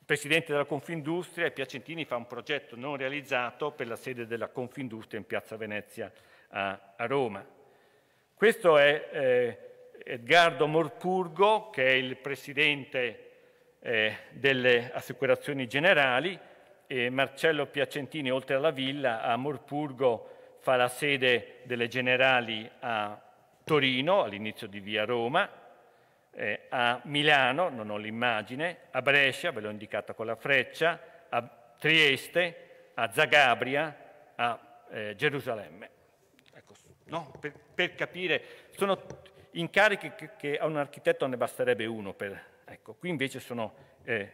[SPEAKER 4] presidente della Confindustria, e Piacentini fa un progetto non realizzato per la sede della Confindustria in Piazza Venezia a, a Roma. Questo è eh, Edgardo Morpurgo, che è il presidente eh, delle assicurazioni generali, e Marcello Piacentini, oltre alla villa, a Morpurgo fa la sede delle generali a, Torino, all'inizio di via Roma, eh, a Milano, non ho l'immagine, a Brescia, ve l'ho indicata con la freccia, a Trieste, a Zagabria, a eh, Gerusalemme. Ecco, no? per, per, capire, sono incarichi che, che, a un architetto ne basterebbe uno, per, ecco, qui invece sono eh,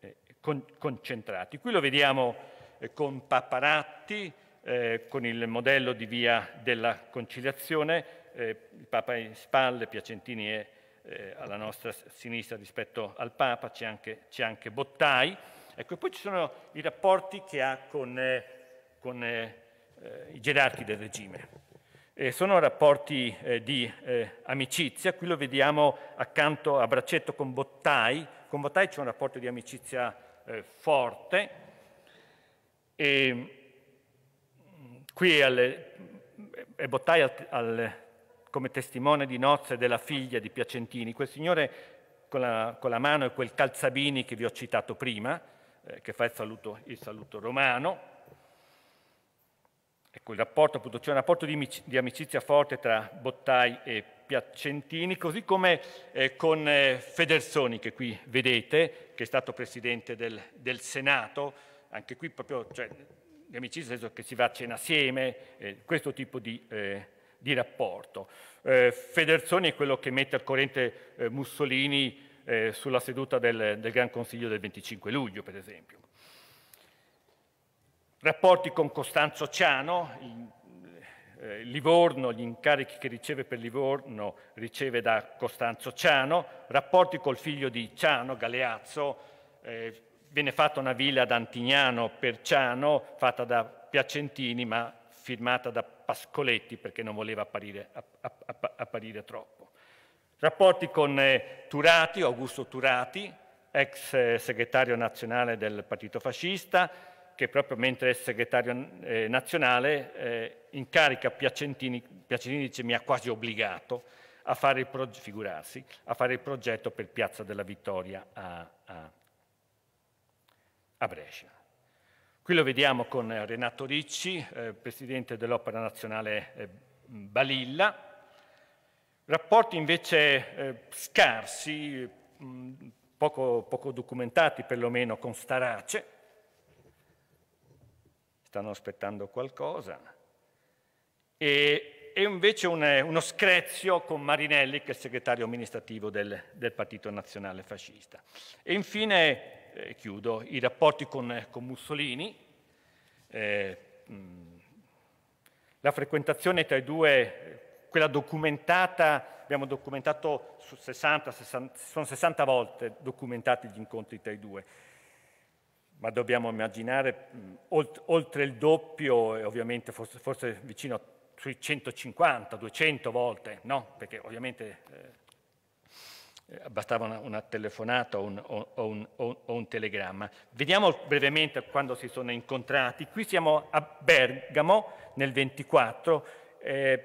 [SPEAKER 4] eh con, concentrati. Qui lo vediamo eh, con Paparatti, eh, con il modello di via della conciliazione, eh, il Papa è in spalle, Piacentini è eh, alla nostra sinistra rispetto al Papa, c'è anche, anche, Bottai. Ecco, poi ci sono i rapporti che ha con, eh, con eh, eh, i gerarchi del regime. Eh, sono rapporti di amicizia, qui lo vediamo accanto a braccetto con Bottai, con Bottai c'è un rapporto di amicizia forte. E, mm, qui al, è Bottai al, al come testimone di nozze della figlia di Piacentini, quel signore con la, con la mano e quel calzabini che vi ho citato prima, eh, che fa il saluto, il saluto romano. Ecco, il rapporto, appunto, c'è un rapporto di, di amicizia forte tra Bottai e Piacentini, così come eh, con eh, Federsoni, che qui vedete, che è stato presidente del, del Senato, anche qui proprio, cioè, di amicizia nel senso che si va a cena assieme, eh, questo tipo di eh, di rapporto. Eh, Federzoni è quello che mette al corrente eh, Mussolini eh, sulla seduta del, del Gran Consiglio del 25 luglio, per esempio. Rapporti con Costanzo Ciano, in, eh, Livorno, gli incarichi che riceve per Livorno riceve da Costanzo Ciano, rapporti col figlio di Ciano, Galeazzo, eh, viene fatta una villa ad Antignano per Ciano, fatta da Piacentini ma firmata da Pascoletti perché non voleva apparire, app, apparire troppo. Rapporti con eh, Turati, Augusto Turati, ex eh, segretario nazionale del Partito Fascista, che proprio mentre è segretario eh, nazionale eh, incarica Piacentini, Piacentini dice mi ha quasi obbligato a fare il, progetto, a fare il progetto per Piazza della Vittoria a, a, a Brescia. Qui lo vediamo con eh, Renato Ricci, eh, presidente dell'Opera Nazionale eh, Balilla. Rapporti invece eh, scarsi, mh, mm, poco, poco, documentati perlomeno con Starace. Stanno aspettando qualcosa. E, e invece un, eh, uno screzio con Marinelli, che è il segretario amministrativo del, del Partito Nazionale Fascista. E infine eh, chiudo, i rapporti con, eh, con Mussolini, eh, mh, la frequentazione tra i due, eh, quella documentata, abbiamo documentato 60, 60, sono 60 volte documentati gli incontri tra i due, ma dobbiamo immaginare mh, olt, oltre il doppio, e ovviamente forse, forse vicino a sui 150, 200 volte, no? Perché ovviamente... Eh, eh, bastava una, una telefonata o un, o, un, o un, telegramma. Vediamo brevemente quando si sono incontrati. Qui siamo a Bergamo nel 24. Eh,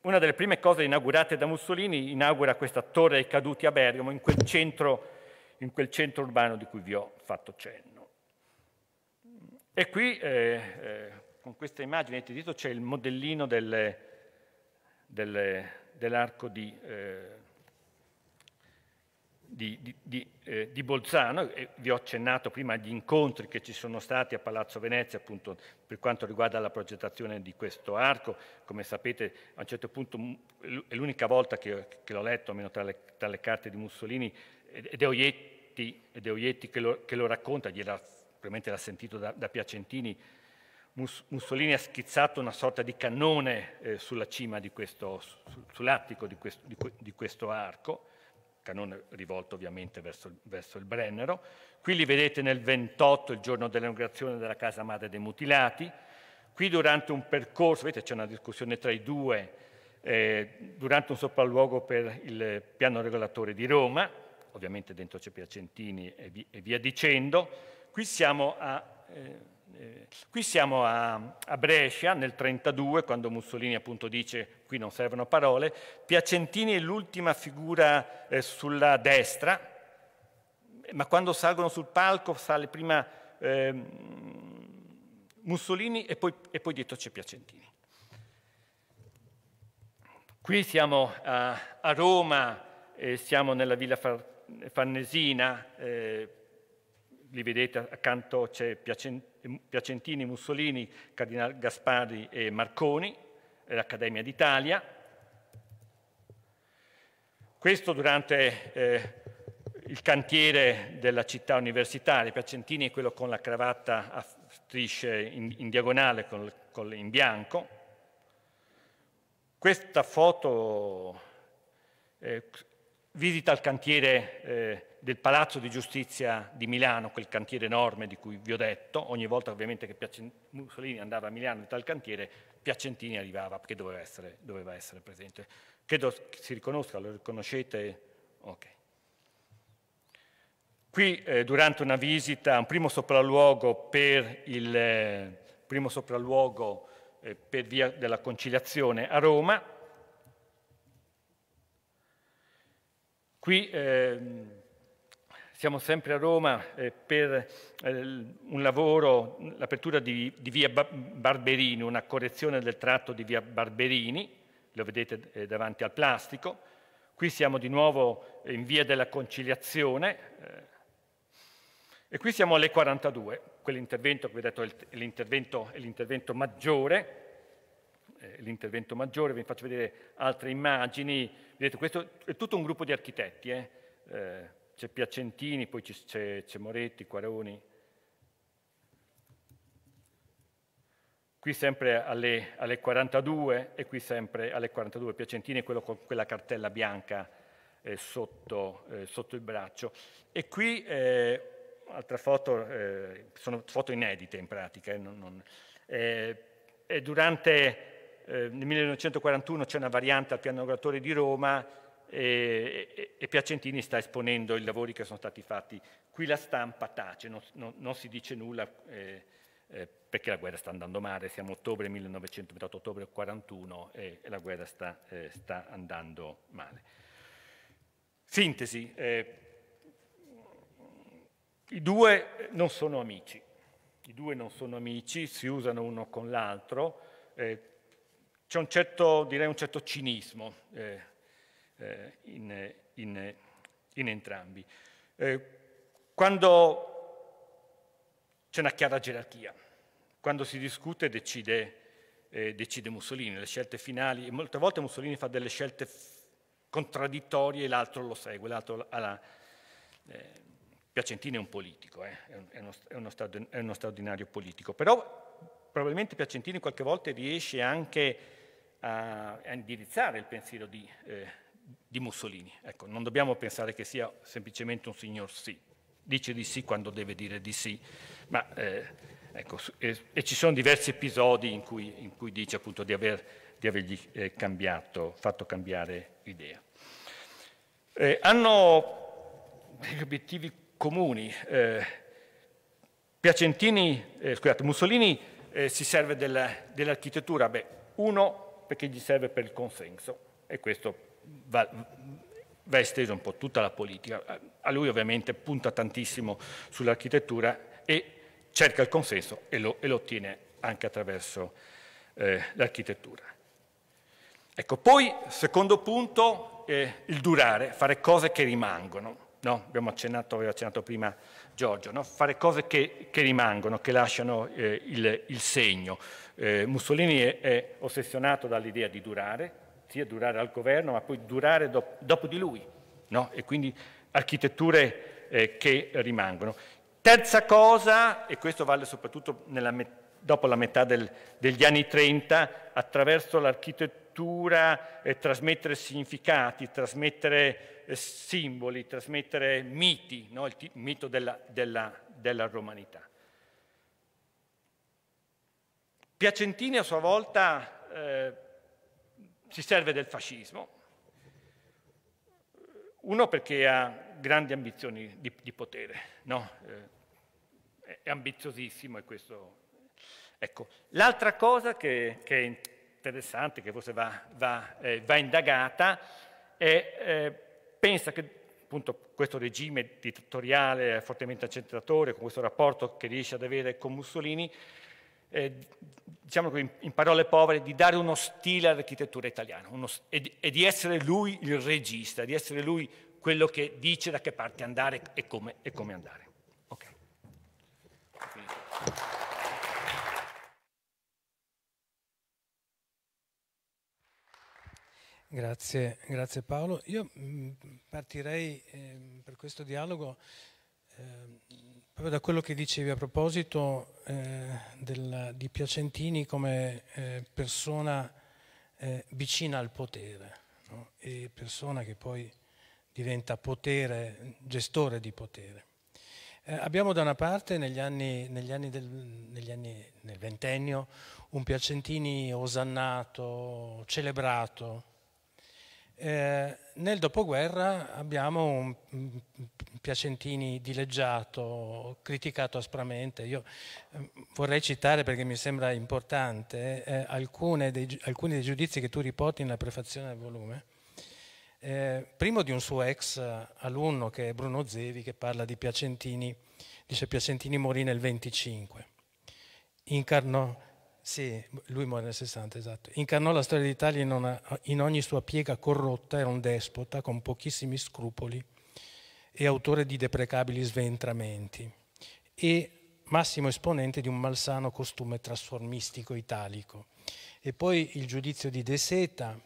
[SPEAKER 4] una delle prime cose inaugurate da Mussolini inaugura questa torre ai caduti a Bergamo, in quel centro, in quel centro urbano di cui vi ho fatto cenno. E qui, eh, eh, con questa immagine ti dito, c'è il modellino dell'arco dell di... Eh, di, di, di, eh, di Bolzano, e vi ho accennato prima agli incontri che ci sono stati a Palazzo Venezia appunto per quanto riguarda la progettazione di questo arco, come sapete a un certo punto è l'unica volta che, che l'ho letto, almeno tra le, tra le, carte di Mussolini, ed è Oietti, ed è Oietti che, lo, che, lo, racconta, gliela, probabilmente l'ha sentito da, da Piacentini, Mussolini ha schizzato una sorta di cannone eh, sulla cima di questo, su, sull'attico di questo, di, di questo arco, cannone rivolto ovviamente verso, verso, il Brennero. Qui li vedete nel 28, il giorno dell'inaugurazione della casa madre dei mutilati. Qui durante un percorso, vedete c'è una discussione tra i due, eh, durante un sopralluogo per il piano regolatore di Roma, ovviamente dentro c'è Piacentini e, vi, e via dicendo. Qui siamo a... Eh, eh, qui siamo a, a Brescia nel 1932, quando Mussolini appunto dice, qui non servono parole, Piacentini è l'ultima figura eh, sulla destra, ma quando salgono sul palco sale prima eh, Mussolini e poi, e poi dietro c'è Piacentini. Qui siamo a, a Roma, siamo nella Villa Farnesina, eh, li vedete accanto c'è Piacentini, Mussolini, Cardinal Gaspari e Marconi, eh, l'Accademia d'Italia. Questo durante eh, il cantiere della città universitaria, Piacentini è quello con la cravatta a strisce in, in diagonale, con, con, in bianco. Questa foto eh, visita il cantiere eh, del Palazzo di Giustizia di Milano, quel cantiere enorme di cui vi ho detto, ogni volta ovviamente che Piacent Mussolini andava a Milano in tal cantiere, Piacentini arrivava perché doveva essere, doveva essere presente. Credo si riconosca, lo riconoscete? Ok. Qui eh, durante una visita, un primo sopralluogo per, il, eh, primo sopralluogo, eh, per via della conciliazione a Roma, qui... Ehm, siamo sempre a Roma eh, per eh, un lavoro, l'apertura di, di, via Barberini, una correzione del tratto di via Barberini, lo vedete eh, davanti al plastico. Qui siamo di nuovo in via della conciliazione eh, e qui siamo alle 42, quell'intervento che vi ho detto è l'intervento, l'intervento maggiore, eh, l'intervento maggiore, vi faccio vedere altre immagini, vedete questo è tutto un gruppo di architetti, eh? eh c'è Piacentini, poi c'è, c'è Moretti, Quaroni. Qui sempre alle, alle, 42 e qui sempre alle 42. Piacentini quello con quella cartella bianca eh, sotto, eh, sotto, il braccio. E qui, eh, altra foto, eh, sono foto inedite in pratica. Eh, non, non, eh, e durante eh, nel 1941 c'è una variante al piano regolatore di Roma e, e, Piacentini sta esponendo i lavori che sono stati fatti. Qui la stampa tace, non, non, non si dice nulla eh, eh, perché la guerra sta andando male, siamo ottobre 1928, ottobre 1941 e, e, la guerra sta, eh, sta andando male. Sintesi, eh, i due non sono amici, i due non sono amici, si usano uno con l'altro, eh, c'è un certo, direi un certo cinismo eh, eh, in, in, in, entrambi. Eh, quando c'è una chiara gerarchia, quando si discute decide, eh, decide Mussolini, le scelte finali, e molte volte Mussolini fa delle scelte contraddittorie e l'altro lo segue, l'altro alla, eh, Piacentini è un politico, eh? è, uno, è, uno è, uno, straordinario politico, però probabilmente Piacentini qualche volta riesce anche a, a indirizzare il pensiero di, eh, di Mussolini. Ecco, non dobbiamo pensare che sia semplicemente un signor sì, dice di sì quando deve dire di sì, ma eh, ecco, e, e, ci sono diversi episodi in cui, in cui dice appunto di, aver, di avergli eh, cambiato, fatto cambiare idea. Eh, hanno degli obiettivi comuni. Eh, Piacentini, eh, scusate, Mussolini eh, si serve della, dell'architettura, beh, uno perché gli serve per il consenso e questo va, va estesa un po' tutta la politica. A lui ovviamente punta tantissimo sull'architettura e cerca il consenso e lo, e lo ottiene anche attraverso eh, l'architettura. Ecco, poi, secondo punto, eh, il durare, fare cose che rimangono. No? Abbiamo accennato, aveva accennato prima Giorgio, no? fare cose che, che, rimangono, che lasciano eh, il, il, segno. Eh, Mussolini è, è ossessionato dall'idea di durare, sia durare al governo, ma poi durare do dopo di lui. No? E quindi architetture eh, che rimangono. Terza cosa, e questo vale soprattutto dopo la metà del, degli anni 30, attraverso l'architettura eh, trasmettere significati, trasmettere eh, simboli, trasmettere miti, no? il mito della, della, della romanità. Piacentini a sua volta eh, si serve del fascismo, uno perché ha grandi ambizioni di, di potere, no? eh, è ambiziosissimo e questo... Ecco, l'altra cosa che, che, è interessante, che forse va, va, eh, va indagata, è, eh, pensa che appunto questo regime dittatoriale fortemente accentratore, con questo rapporto che riesce ad avere con Mussolini, eh, diciamo in, in, parole povere, di dare uno stile all'architettura italiana uno, e, e di essere lui il regista, di essere lui quello che dice da che parte andare e come, e come andare. Okay.
[SPEAKER 3] Grazie, grazie Paolo. Io mm, partirei eh, per questo dialogo Ehm, proprio da quello che dicevi a proposito eh, del, di Piacentini come eh, persona eh, vicina al potere no? e persona che poi diventa potere, gestore di potere. Eh, abbiamo da una parte negli anni, negli anni del, negli anni, nel ventennio un Piacentini osannato, celebrato, eh, nel dopoguerra abbiamo un, Piacentini dileggiato, criticato aspramente. Io eh, vorrei citare, perché mi sembra importante, eh, dei, alcuni dei giudizi che tu riporti nella prefazione del volume. Eh, primo di un suo ex eh, alunno che è Bruno Zevi che parla di Piacentini, dice Piacentini morì nel 25, incarnò sì, lui muore nel 60, esatto. Incarnò la storia d'Italia in, una, in ogni sua piega corrotta, era un despota con pochissimi scrupoli e autore di deprecabili sventramenti e massimo esponente di un malsano costume trasformistico italico. E poi il giudizio di De Seta,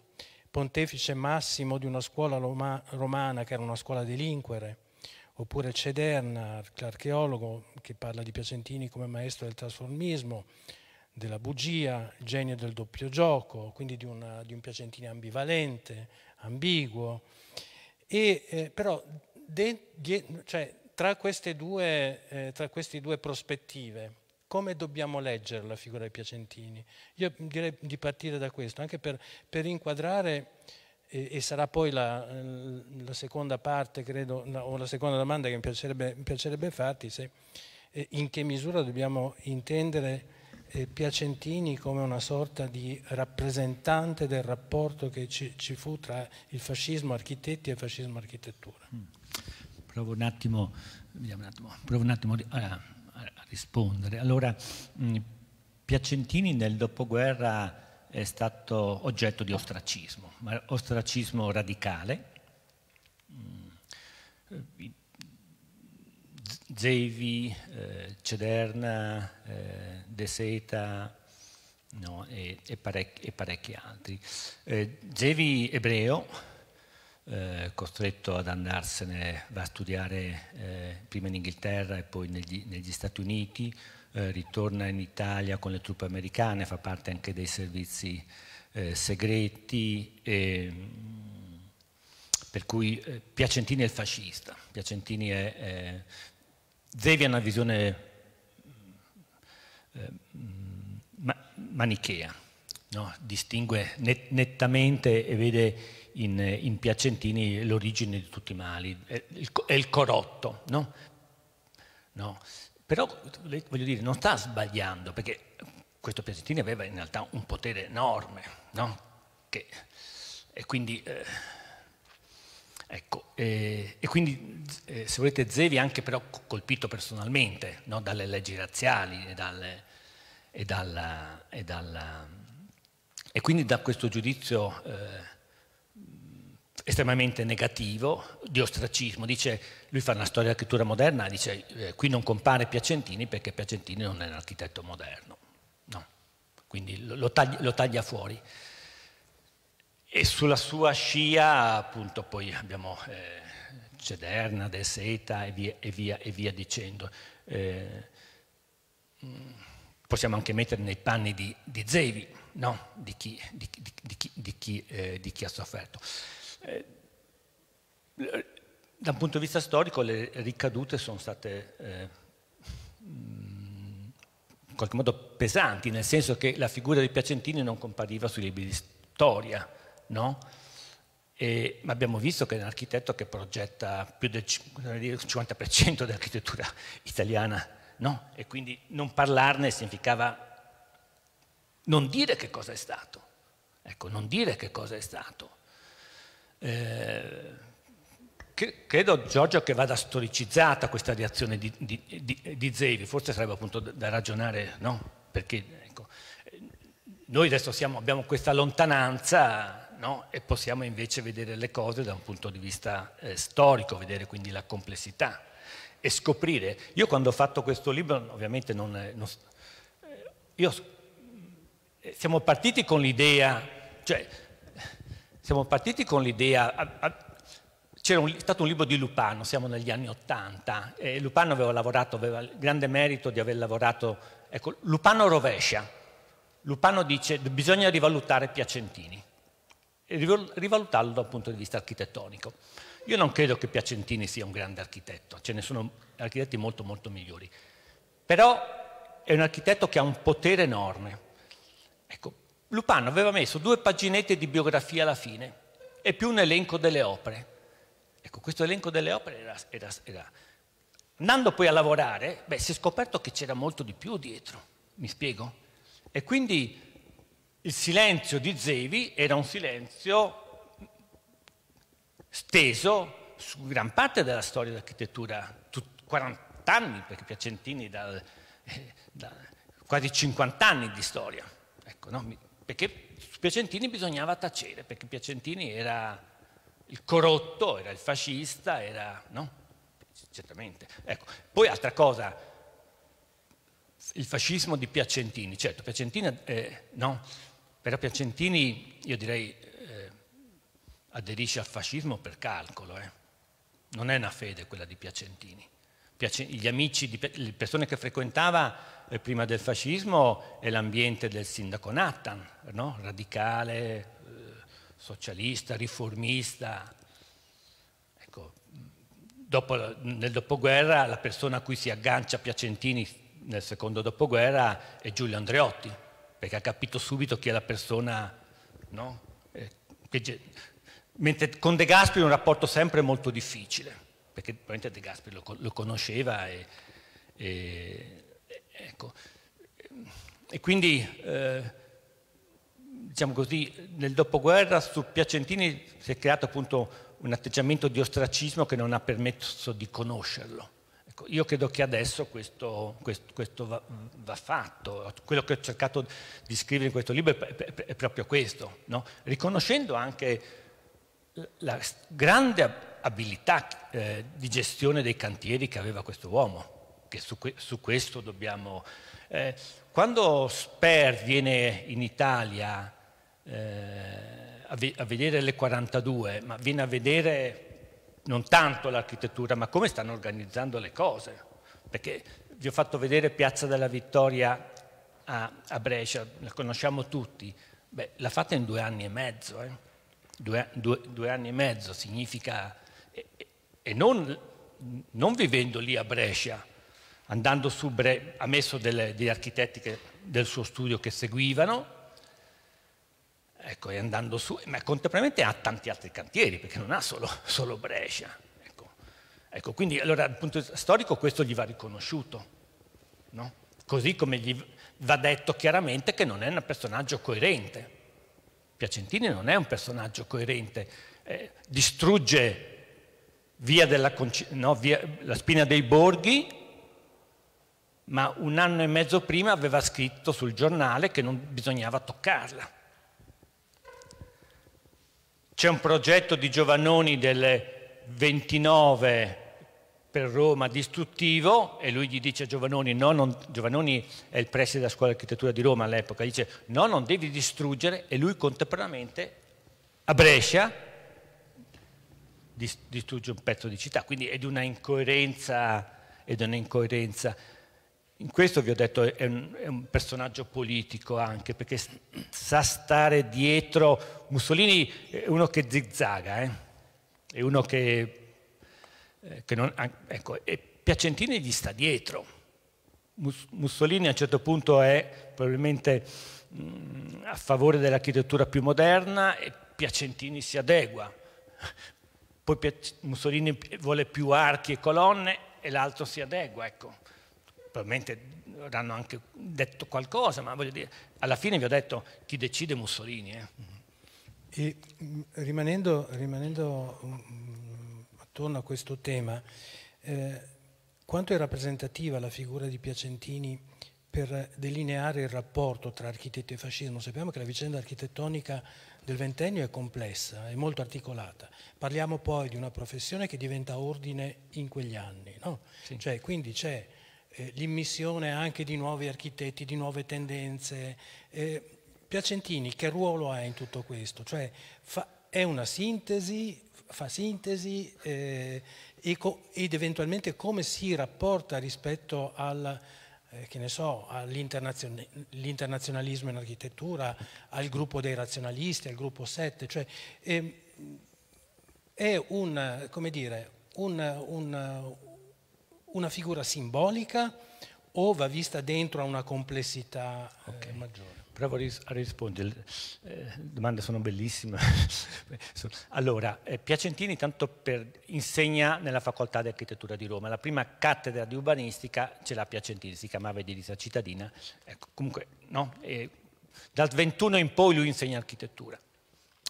[SPEAKER 3] pontefice massimo di una scuola roma, romana che era una scuola delinquere, oppure Cederna, l'archeologo che parla di Piacentini come maestro del trasformismo, della bugia, il genio del doppio gioco, quindi di, una, di un Piacentini ambivalente, ambiguo. E, eh, però de, de, cioè, tra, due, eh, tra, queste due prospettive, come dobbiamo leggere la figura di Piacentini? Io direi di partire da questo, anche per, per inquadrare, eh, e sarà poi la, la, seconda parte, credo, o la seconda domanda che mi piacerebbe, mi piacerebbe farti, se, eh, in che misura dobbiamo intendere eh, Piacentini come una sorta di rappresentante del rapporto che ci, ci fu tra il fascismo architetti e il fascismo architettura.
[SPEAKER 4] Mm. Provo un attimo, vediamo un attimo, provo un attimo a, a rispondere. Allora, mm, Piacentini nel dopoguerra è stato oggetto di ostracismo, ma ostracismo radicale. Mm. Eh, Zevi, eh, Cederna, eh, De Seta no, e, e, parec e, parecchi altri. Eh, Zevi ebreo, eh, costretto ad andarsene, va a studiare eh, prima in Inghilterra e poi negli, negli Stati Uniti, eh, ritorna in Italia con le truppe americane, fa parte anche dei servizi segreti. E, mm, per cui eh, Piacentini è il fascista, Piacentini è, è Zevi ha una visione eh, ma, manichea, no? distingue net, nettamente e vede in, in, Piacentini l'origine di tutti i mali, è il, è il corotto, no? no? Però, voglio dire, non sta sbagliando, perché questo Piacentini aveva in realtà un potere enorme, no? che, e quindi... Eh, Ecco, eh, e quindi eh, se volete Zevi è anche però colpito personalmente no? dalle leggi razziali e, dalle, e, dalla, e, dalla, e, quindi da questo giudizio eh, estremamente negativo di ostracismo. Dice, lui fa una storia dell'architettura moderna, dice eh, qui non compare Piacentini perché Piacentini non è un architetto moderno. No. Quindi lo, lo, taglia, lo taglia fuori. E sulla sua scia appunto poi abbiamo eh, Cederna, De Seta e via, e via, e via dicendo. Eh, mm, possiamo anche mettere nei panni di, di Zevi, no? di, chi, di, di, chi, eh, di, chi, ha sofferto. Eh, da un punto di vista storico le ricadute sono state eh, mm, in qualche modo pesanti, nel senso che la figura di Piacentini non compariva sui libri di storia, no? E abbiamo visto che è un architetto che progetta più del 50% dell'architettura italiana, no? E quindi non parlarne significava non dire che cosa è stato. Ecco, non dire che cosa è stato. Eh, credo, Giorgio, che vada storicizzata questa reazione di, di, di, di Zevi, forse sarebbe appunto da ragionare, no? Perché ecco, eh, noi adesso siamo, abbiamo questa lontananza no? e possiamo invece vedere le cose da un punto di vista eh, storico, vedere quindi la complessità e scoprire. Io quando ho fatto questo libro, ovviamente non... Eh, non eh, io, eh, siamo partiti con l'idea, cioè, siamo partiti con l'idea, c'era un, stato un libro di Lupano, siamo negli anni Ottanta, e Lupano aveva lavorato, aveva il grande merito di aver lavorato, ecco, Lupano rovescia, Lupano dice bisogna rivalutare Piacentini e rivalutarlo da un punto di vista architettonico. Io non credo che Piacentini sia un grande architetto, ce ne sono architetti molto molto migliori, però è un architetto che ha un potere enorme. Ecco, Lupin aveva messo due paginette di biografia alla fine e più un elenco delle opere. Ecco, questo elenco delle opere era, era, era. Andando poi a lavorare, beh, si è scoperto che c'era molto di più dietro, mi spiego? E quindi il silenzio di Zevi era un silenzio steso su gran parte della storia dell'architettura, 40 anni, perché Piacentini dal, eh, da quasi 50 anni di storia. Ecco, no? Perché su Piacentini bisognava tacere, perché Piacentini era il corrotto, era il fascista, era... No? Certamente. Ecco. Poi altra cosa, il fascismo di Piacentini. Certo, Piacentini... Eh, no? Però Piacentini, io direi, eh, aderisce al fascismo per calcolo, eh. non è una fede quella di Piacentini. gli amici, le persone che frequentava eh, prima del fascismo è l'ambiente del sindaco Nathan, no? radicale, eh, socialista, riformista. Ecco, dopo, nel dopoguerra la persona a cui si aggancia Piacentini nel secondo dopoguerra è Giulio Andreotti, perché ha capito subito chi è la persona, no? Eh, che, mentre con De Gasperi è un rapporto sempre molto difficile, perché probabilmente De Gasperi lo, lo conosceva e, e, ecco. e quindi, eh, diciamo così, nel dopoguerra su Piacentini si è creato appunto un atteggiamento di ostracismo che non ha permesso di conoscerlo. Ecco, io credo che adesso questo, questo, questo va, va, fatto. Quello che ho cercato di scrivere in questo libro è, è, è proprio questo, no? riconoscendo anche la grande abilità eh, di gestione dei cantieri che aveva questo uomo, che su, su questo dobbiamo... Eh, quando Sper viene in Italia eh, a, ve a vedere le 42, ma viene a vedere non tanto l'architettura, ma come stanno organizzando le cose. Perché vi ho fatto vedere Piazza della Vittoria a, a Brescia, la conosciamo tutti. Beh, l'ha fatta in due anni e mezzo. Eh. Due, due, due, anni e mezzo significa... E, e non, non, vivendo lì a Brescia, andando su Brescia, ha messo delle, degli architetti che, del suo studio che seguivano, ecco, e andando su, ma contemporaneamente ha tanti altri cantieri, perché non ha solo, solo Brescia. Ecco. ecco. quindi allora dal punto di vista storico questo gli va riconosciuto, no? così come gli va detto chiaramente che non è un personaggio coerente. Piacentini non è un personaggio coerente, eh, distrugge via della, no, via, la spina dei borghi, ma un anno e mezzo prima aveva scritto sul giornale che non bisognava toccarla. C'è un progetto di Giovannoni del 29 per Roma distruttivo e lui gli dice a Giovannoni, no, non, Giovannoni è il preside della scuola di architettura di Roma all'epoca, dice no, non devi distruggere e lui contemporaneamente a Brescia distrugge un pezzo di città, quindi è di una incoerenza, è di una incoerenza. In questo vi ho detto è un, è un personaggio politico anche, perché sa stare dietro. Mussolini è uno che zigzaga, eh? è uno che, eh, che non, ecco, e Piacentini gli sta dietro. Mussolini a un certo punto è probabilmente mm, a favore dell'architettura più moderna e Piacentini si adegua. Poi Mussolini vuole più archi e colonne e l'altro si adegua, ecco probabilmente avranno anche detto qualcosa, ma voglio dire, alla fine vi ho detto chi decide Mussolini. Eh.
[SPEAKER 3] E, mm, rimanendo, rimanendo mm, mm, attorno a questo tema, eh, quanto è rappresentativa la figura di Piacentini per delineare il rapporto tra architetto e fascismo? Sappiamo che la vicenda architettonica del ventennio è complessa, è molto articolata. Parliamo poi di una professione che diventa ordine in quegli anni, no? sì. cioè, quindi c'è eh, l'immissione anche di nuovi architetti, di nuove tendenze. Eh, Piacentini che ruolo ha in tutto questo? Cioè, fa, è una sintesi, fa sintesi eh, ed eventualmente come si rapporta rispetto al, eh, so, all'internazionalismo in architettura, al gruppo dei razionalisti, al gruppo 7, cioè, eh, è un, dire, un, un, una figura simbolica o va vista dentro a una complessità eh, okay. eh, maggiore? Provo a
[SPEAKER 4] rispondere, le domande sono bellissime.
[SPEAKER 3] allora, eh,
[SPEAKER 4] Piacentini tanto per, insegna nella facoltà di architettura di Roma, la prima cattedra di urbanistica ce l'ha Piacentini, si chiamava edilizia cittadina, ecco, comunque no? E dal 21 in poi lui insegna architettura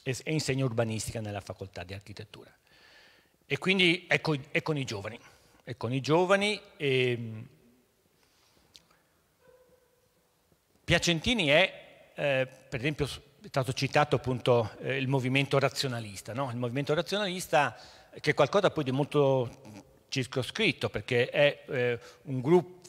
[SPEAKER 4] e, e insegna urbanistica nella facoltà di architettura e quindi è con, è con i giovani e con i giovani. E ehm, Piacentini è, eh, per esempio, è stato citato appunto eh, il movimento razionalista, no? il movimento razionalista eh, che è qualcosa poi di molto circoscritto perché è eh, un gruppo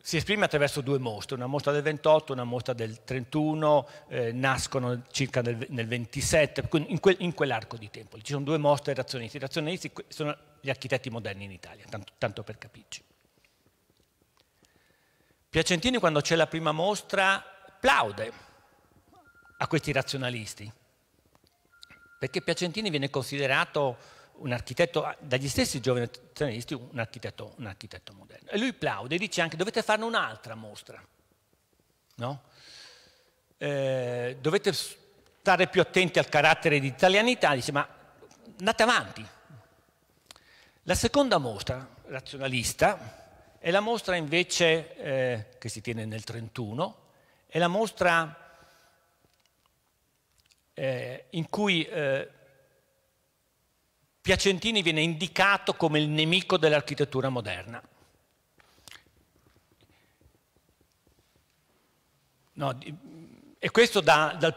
[SPEAKER 4] si esprime attraverso due mostre, una mostra del 28 una mostra del 31, eh, nascono circa nel, nel 27, in, que, in quell'arco di tempo. Ci sono due mostre razionalisti. I razionalisti sono gli architetti moderni in Italia, tanto, tanto per capirci. Piacentini quando c'è la prima mostra plaude a questi razionalisti, perché Piacentini viene considerato un architetto, dagli stessi giovani razionalisti, un, un architetto, moderno. E lui plaude e dice anche dovete farne un'altra mostra, no? eh, dovete stare più attenti al carattere di italianità, dice ma andate avanti, la seconda mostra razionalista è la mostra invece eh, che si tiene nel 31, è la mostra eh, in cui eh, Piacentini viene indicato come il nemico dell'architettura moderna. No, e questo da, da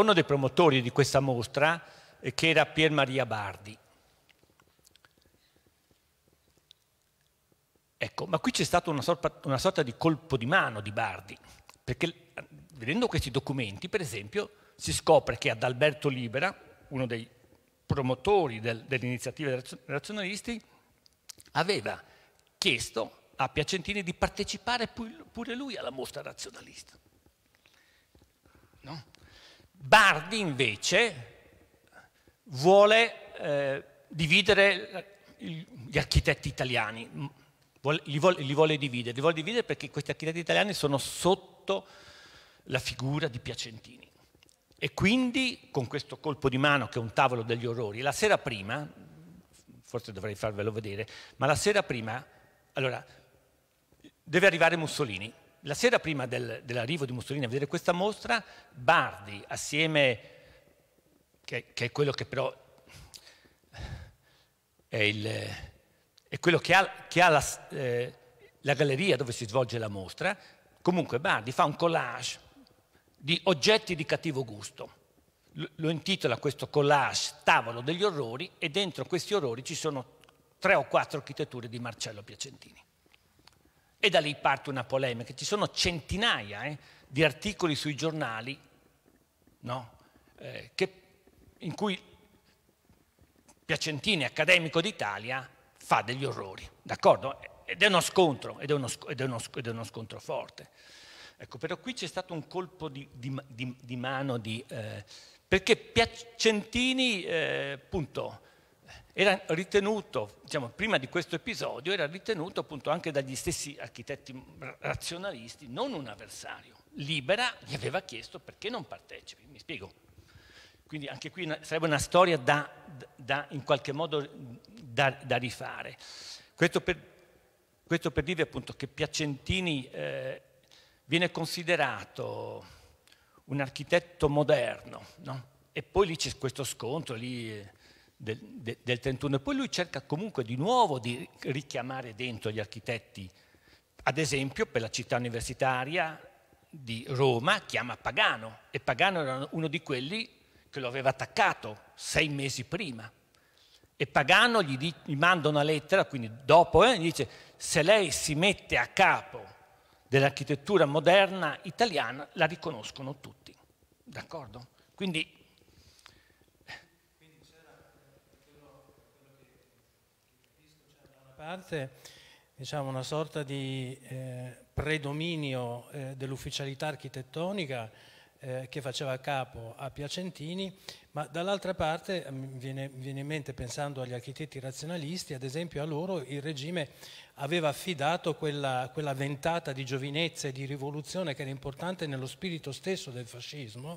[SPEAKER 4] uno dei promotori di questa mostra, eh, che era Pier Maria Bardi. Ecco, ma qui c'è stata una sorta, una sorta di colpo di mano di Bardi, perché vedendo questi documenti, per esempio, si scopre che ad Alberto Libera, uno dei promotori del, dell'iniziativa razionalisti, aveva chiesto a Piacentini di partecipare pure lui alla mostra razionalista. No? Bardi invece vuole eh, dividere gli architetti italiani, li vuole, li vuole dividere, li vuole dividere perché questi architetti italiani sono sotto la figura di Piacentini. E quindi con questo colpo di mano che è un tavolo degli orrori, la sera prima, forse dovrei farvelo vedere, ma la sera prima, allora, deve arrivare Mussolini. La sera prima del, dell'arrivo di Mussolini a vedere questa mostra, Bardi assieme, che, che è quello che però è il è quello che ha, che ha la, eh, la galleria dove si svolge la mostra, comunque Bardi fa un collage di oggetti di cattivo gusto. Lo intitola questo collage Tavolo degli orrori e dentro questi orrori ci sono tre o quattro architetture di Marcello Piacentini. E da lì parte una polemica. Ci sono centinaia eh, di articoli sui giornali no? eh, che, in cui Piacentini, accademico d'Italia, fa degli orrori, d'accordo? Ed è uno scontro, ed è uno, ed è uno, ed è uno scontro forte. Ecco, però qui c'è stato un colpo di, di, di, di mano di... Eh, perché Piacentini, eh, appunto, era ritenuto, diciamo, prima di questo episodio, era ritenuto appunto anche dagli stessi architetti razionalisti non un avversario. Libera gli aveva chiesto perché non partecipi, mi spiego. Quindi anche qui sarebbe una storia da, da in qualche modo da, da rifare. Questo per, questo per, dirvi appunto che Piacentini eh, viene considerato un architetto moderno, no? e poi lì c'è questo scontro eh, del, de, del 31, e poi lui cerca comunque di nuovo di richiamare dentro gli architetti, ad esempio per la città universitaria di Roma chiama Pagano, e Pagano era uno di quelli che lo aveva attaccato sei mesi prima. E Pagano gli, di, gli manda una lettera, quindi dopo, eh, gli dice se lei si mette a capo dell'architettura moderna italiana, la riconoscono tutti. D'accordo? Quindi
[SPEAKER 3] parte diciamo, una sorta di eh, predominio eh, dell'ufficialità architettonica eh, che faceva capo a Piacentini, ma dall'altra parte mm, viene, viene, in mente pensando agli architetti razionalisti, ad esempio a loro il regime aveva affidato quella, quella ventata di giovinezza e di rivoluzione che era importante nello spirito stesso del fascismo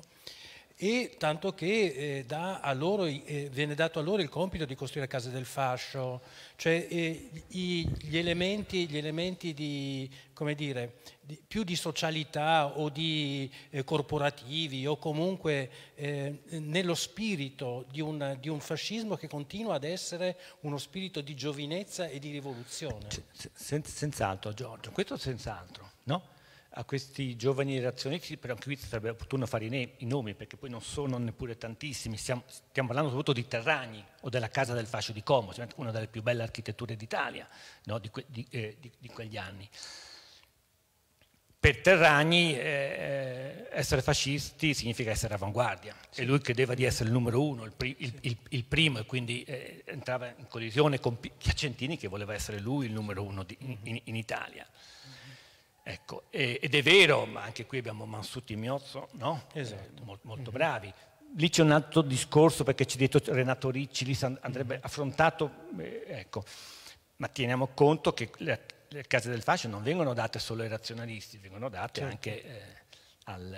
[SPEAKER 3] e tanto che eh, da loro, eh, viene dato a loro il compito di costruire case del fascio, cioè eh, gli elementi, gli elementi di, dire, di, più di socialità o di eh, corporativi o comunque eh, nello spirito di un, di un, fascismo che continua ad essere uno spirito di giovinezza e di rivoluzione.
[SPEAKER 4] Senz'altro Giorgio, questo senz'altro, no? a questi giovani reazionisti, però anche qui sarebbe opportuno fare i, nomi perché poi non sono neppure tantissimi, stiamo, stiamo, parlando soprattutto di Terragni o della Casa del Fascio di Como, una delle più belle architetture d'Italia no? di, que, di, eh, di, di, quegli anni. Per Terragni eh, essere fascisti significa essere avanguardia sì. e lui credeva di essere il numero uno, il, pri, il, il, il primo e quindi eh, entrava in collisione con Piacentini che voleva essere lui il numero uno in, in, in Italia. Ecco, ed è vero, ma anche qui abbiamo Mansuti Miozzo, no? Eh, esatto. molto, molto mm-hmm. bravi. Lì c'è un altro discorso perché ci ha detto Renato Ricci, lì andrebbe mm-hmm. affrontato, eh, ecco. ma teniamo conto che le, le, case del fascio non vengono date solo ai razionalisti, vengono date certo. anche eh, al,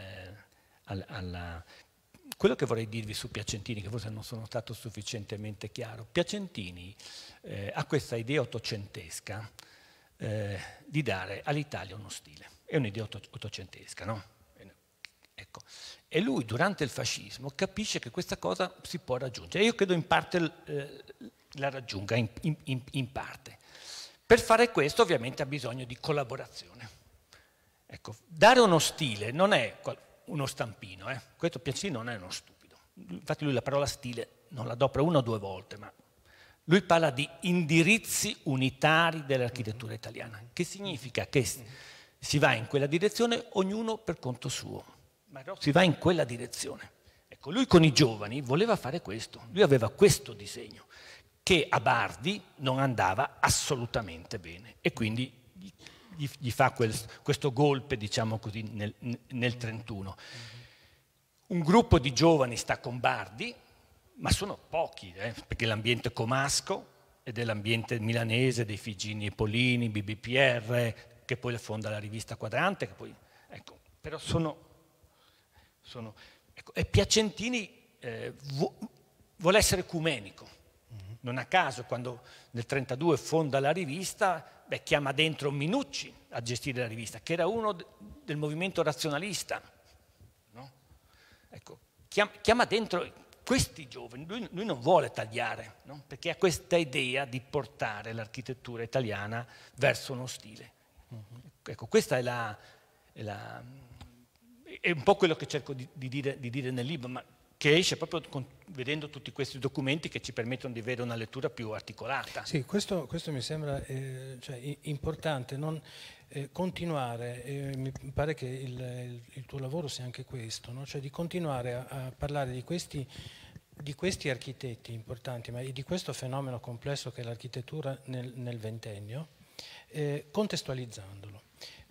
[SPEAKER 4] al, alla... Quello che vorrei dirvi su Piacentini, che forse non sono stato sufficientemente chiaro, Piacentini eh, ha questa idea ottocentesca eh, di dare all'Italia uno stile. È un'idea ottocentesca, eh, no? Ecco. E lui durante il fascismo capisce che questa cosa si può raggiungere. Io credo in parte eh, la raggiunga, in, in, in parte. Per fare questo ovviamente ha bisogno di collaborazione. Ecco, dare uno stile non è uno stampino, eh. questo Piacini non è uno stupido. Infatti lui la parola stile non la do una o due volte, ma lui parla di indirizzi unitari dell'architettura mm-hmm. italiana, che significa che si va in quella direzione ognuno per conto suo, si va in quella direzione. Ecco, lui con i giovani voleva fare questo, lui aveva questo disegno, che a Bardi non andava assolutamente bene e quindi gli, gli fa quel, questo golpe, diciamo così, nel, 1931. Mm-hmm. Un gruppo di giovani sta con Bardi, ma sono pochi, eh, perché l'ambiente comasco e dell'ambiente milanese, dei Figini e Polini, BBPR, che poi fonda la rivista Quadrante, poi, ecco, però sono... sono ecco, e Piacentini eh, vu, vuole essere ecumenico. Mm-hmm. Non a caso, quando nel 1932 fonda la rivista, beh, chiama dentro Minucci a gestire la rivista, che era uno del movimento razionalista. No? Ecco, chiama, chiama dentro questi giovani, lui, lui non vuole tagliare, no? perché ha questa idea di portare l'architettura italiana verso uno stile. Mm-hmm. Ecco, questa è, la, è, la, è un po' quello che cerco di, di, dire, di dire nel libro, ma che esce proprio con, vedendo tutti questi documenti che ci permettono di avere una lettura più articolata. Sì,
[SPEAKER 3] questo, questo mi sembra eh, cioè, importante, non, eh, continuare, eh, mi pare che il, il, tuo lavoro sia anche questo, no? cioè di continuare a, a parlare di questi, di questi, architetti importanti, ma di questo fenomeno complesso che è l'architettura nel, nel ventennio, eh, contestualizzandolo.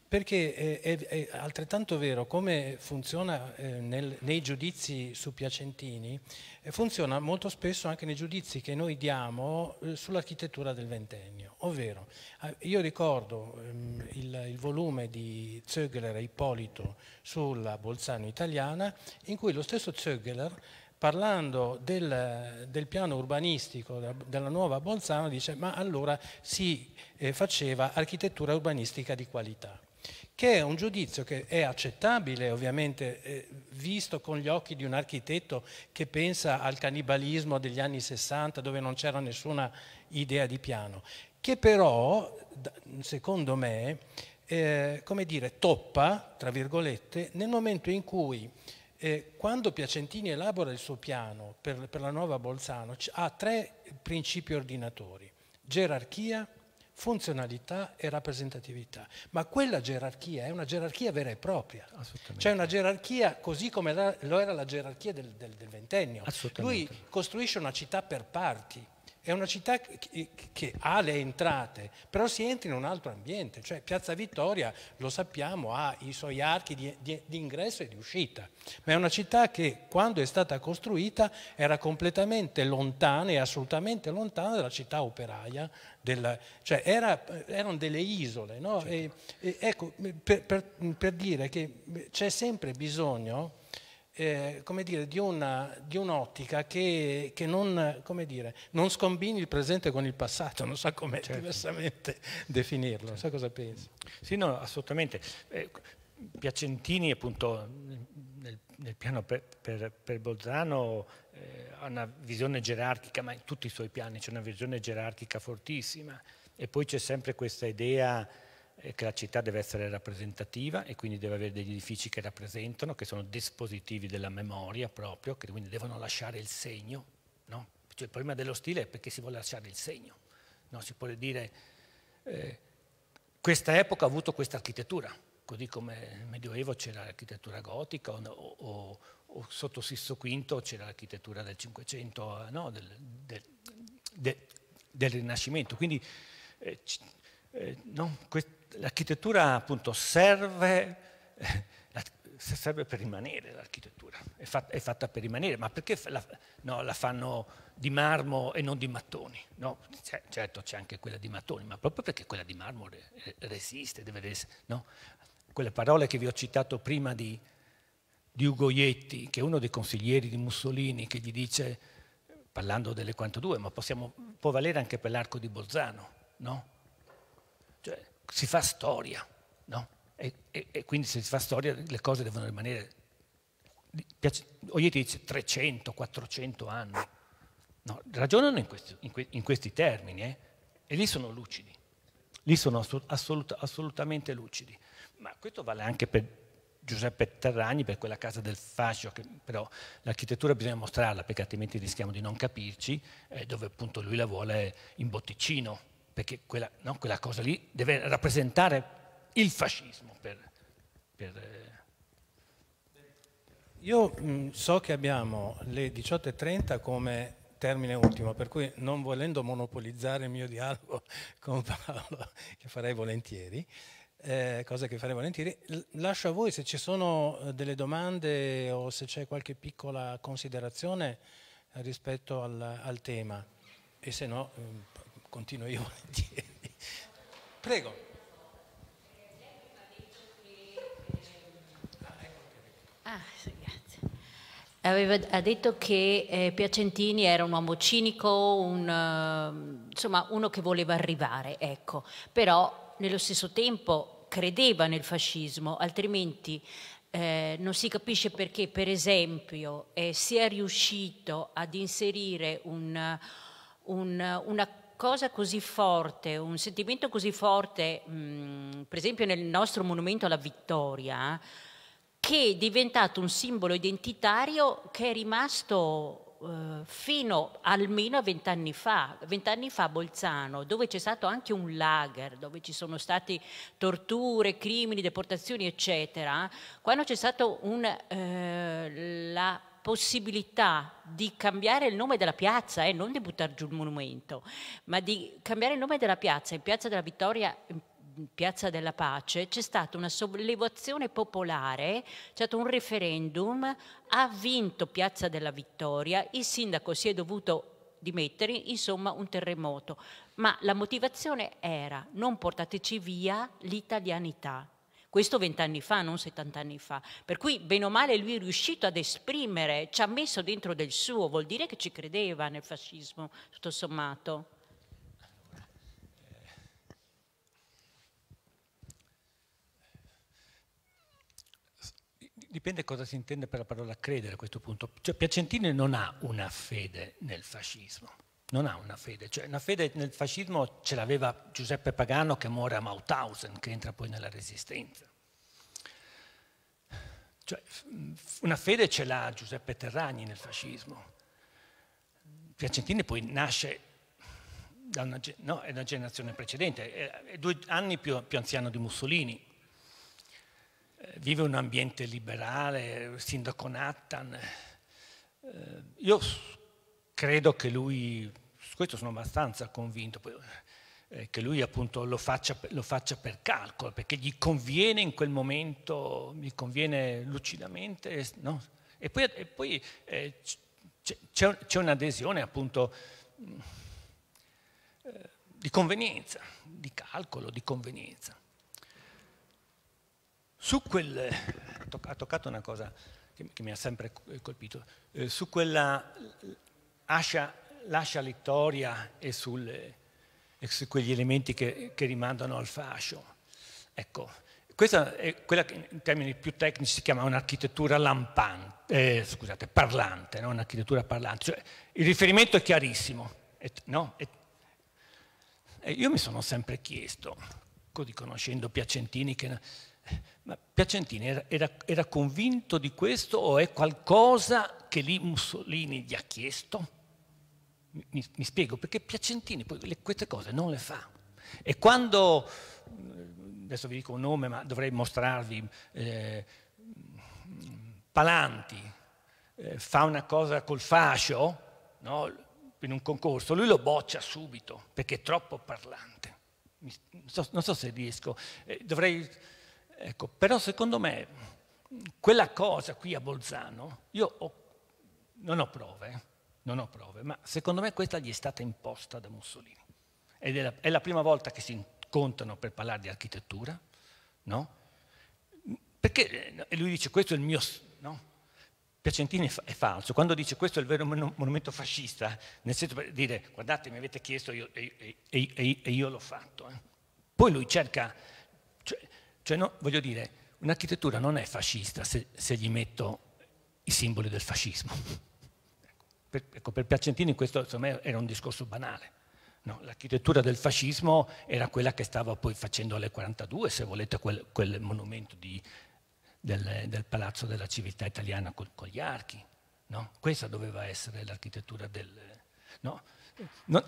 [SPEAKER 3] Perché è, eh, è, è, altrettanto vero, come funziona eh, nel, nei giudizi su Piacentini, eh, funziona molto spesso anche nei giudizi che noi diamo eh, sull'architettura del ventennio. Ovvero, eh, io ricordo ehm, il, il, volume di Zögler e Ippolito sulla Bolzano italiana, in cui lo stesso Zögler parlando del, del, piano urbanistico della, della, nuova Bolzano dice ma allora si faceva architettura urbanistica di qualità che è un giudizio che è accettabile ovviamente eh, visto con gli occhi di un architetto che pensa al cannibalismo degli anni 60 dove non c'era nessuna idea di piano, che però secondo me eh, come dire, toppa, tra virgolette, nel momento in cui eh, quando Piacentini elabora il suo piano per, per la nuova Bolzano ha tre principi ordinatori, gerarchia, funzionalità e rappresentatività. Ma quella gerarchia è una gerarchia vera e propria. Cioè una gerarchia così come lo era la gerarchia del, del, del ventennio. Lui costruisce una città per parti è una città che, ha le entrate, però si entra in un altro ambiente, cioè Piazza Vittoria, lo sappiamo, ha i suoi archi di, di, di ingresso e di uscita, ma è una città che quando è stata costruita era completamente lontana e assolutamente lontana dalla città operaia della, cioè era, erano delle isole. No? Certo. E, e ecco, per, per, per, dire che c'è sempre bisogno eh, dire, di, un'ottica che, che non, dire, non, scombini il presente con il passato, non so come certo. diversamente definirlo, certo. non so cosa pensi. Sì, no, assolutamente. Eh, Piacentini
[SPEAKER 4] appunto nel, nel piano per, per, per Bolzano eh, ha una visione gerarchica, ma in tutti i suoi piani c'è una visione gerarchica fortissima e poi c'è sempre questa idea eh, che la città deve essere rappresentativa e quindi deve avere degli edifici che rappresentano, che sono dispositivi della memoria proprio, che quindi devono lasciare il segno. No? Cioè, il problema dello stile è perché si vuole lasciare il segno. No? Si può dire eh, questa epoca ha avuto questa architettura, così come nel Medioevo c'era l'architettura gotica o, o, o, sotto Sisso V c'era l'architettura del Cinquecento, del, del, del Rinascimento. Quindi eh, eh, non, l'architettura appunto serve, eh, serve, per rimanere l'architettura, è, fat, è, fatta per rimanere, ma perché la, no, la, fanno di marmo e non di mattoni? No, certo c'è anche quella di mattoni, ma proprio perché quella di marmo re, eh, resiste, deve essere, no? Quelle parole che vi ho citato prima di, di Ugo Ietti, che è uno dei consiglieri di Mussolini, che gli dice, parlando delle quanto due, ma possiamo, può valere anche per l'arco di Bolzano, no? si fa storia, no? e, e, e, quindi se si fa storia le cose devono rimanere, ogni ti dice 300, 400 anni, no, ragionano in questi, in que, in questi termini eh? e lì sono lucidi, lì sono assolut, assolutamente lucidi, ma questo vale anche per Giuseppe Terragni per quella casa del fascio, che però l'architettura bisogna mostrarla perché altrimenti rischiamo di non capirci, eh, dove appunto lui la vuole in botticino, perché quella, no, quella cosa
[SPEAKER 3] lì deve rappresentare il fascismo.
[SPEAKER 4] Per, per... Eh.
[SPEAKER 3] Io mh, mm, so che abbiamo le 18.30 come termine ultimo, per cui non volendo monopolizzare il mio dialogo con Paolo, che farei volentieri, eh, cosa che farei volentieri, lascio a voi se ci sono eh, delle domande o se c'è qualche piccola considerazione rispetto al, al tema e se no mm, continuo io volentieri. Prego.
[SPEAKER 5] Ah, Aveva, ha detto che eh, Piacentini era un uomo cinico, un, uh, insomma uno che voleva arrivare, ecco. però nello stesso tempo credeva nel fascismo, altrimenti eh, non si capisce perché, per esempio, eh, si riuscito ad inserire un, un, una cosa così forte, un sentimento così forte, mh, mm, per esempio nel nostro monumento alla vittoria, che è diventato un simbolo identitario che è rimasto eh, fino almeno a vent'anni fa, vent'anni fa a Bolzano, dove c'è stato anche un lager, dove ci sono stati torture, crimini, deportazioni, eccetera, quando c'è stata eh, la possibilità di cambiare il nome della piazza, eh, non di buttare giù il monumento, ma di cambiare il nome della piazza, in Piazza della Vittoria, in Piazza della Pace, c'è stata una sollevazione popolare, c'è stato un referendum, ha vinto Piazza della Vittoria, il sindaco si è dovuto dimettere, insomma un terremoto, ma la motivazione era non portateci via l'italianità, questo vent'anni fa, non 70 anni fa. Per cui, bene o male, lui è riuscito ad esprimere, ci ha messo dentro del suo, vuol dire che ci credeva nel fascismo, tutto sommato.
[SPEAKER 4] Eh, dipende cosa si intende per la parola credere a questo punto. Cioè, Piacentini non ha una fede nel fascismo non ha una fede, cioè una fede nel fascismo ce l'aveva Giuseppe Pagano che muore a Mauthausen, che entra poi nella resistenza. Cioè, una fede ce l'ha Giuseppe Terragni nel fascismo. Piacentini poi nasce da una, no, è una generazione precedente, è, due anni più, più anziano di Mussolini. Eh, vive un ambiente liberale, sindaco Nattan. Eh, io credo che lui, su questo sono abbastanza convinto, eh, che lui appunto lo faccia, lo faccia, per calcolo, perché gli conviene in quel momento, gli conviene lucidamente. No? E poi, e poi eh, c'è, c'è, un'adesione appunto eh, di convenienza, di calcolo, di convenienza. Su quel, ha toccato una cosa che, che mi ha sempre colpito, eh, su quella lascia, lascia l'ittoria e, sul, e, su quegli elementi che, che rimandano al fascio. Ecco, questa è quella che in termini più tecnici si chiama un'architettura lampante, eh, scusate, parlante, no? un'architettura parlante. Cioè, il riferimento è chiarissimo. E, no? e, e io mi sono sempre chiesto, così conoscendo Piacentini, che, ma Piacentini era, era, era convinto di questo o è qualcosa che lì Mussolini gli ha chiesto? Mi, mi spiego, perché Piacentini poi le, queste cose non le fa. E quando, eh, adesso vi dico un nome, ma dovrei mostrarvi, eh, Palanti eh, fa una cosa col fascio, no? in un concorso, lui lo boccia subito perché è troppo parlante. Mi, so, non so se riesco, eh, dovrei... Ecco, però secondo me quella cosa qui a Bolzano, io ho, non ho prove, non ho prove, ma secondo me questa gli è stata imposta da Mussolini. Ed è la, è la prima volta che si incontrano per parlare di architettura, no? Perché eh, lui dice questo è il mio... No? Piacentini è falso, quando dice questo è il vero monumento fascista, nel senso per dire guardate mi avete chiesto io, e, e, e, e, io l'ho fatto. Eh. Poi lui cerca, cioè, cioè no, voglio dire, un'architettura non è fascista se, se gli metto i simboli del fascismo. Per, ecco, per Piacentini questo me, era un discorso banale. No, l'architettura del fascismo era quella che stava poi facendo alle 42, se volete, quel, quel monumento di, del, del, Palazzo della Civiltà Italiana con, con gli archi. No? Questa doveva essere l'architettura del... No?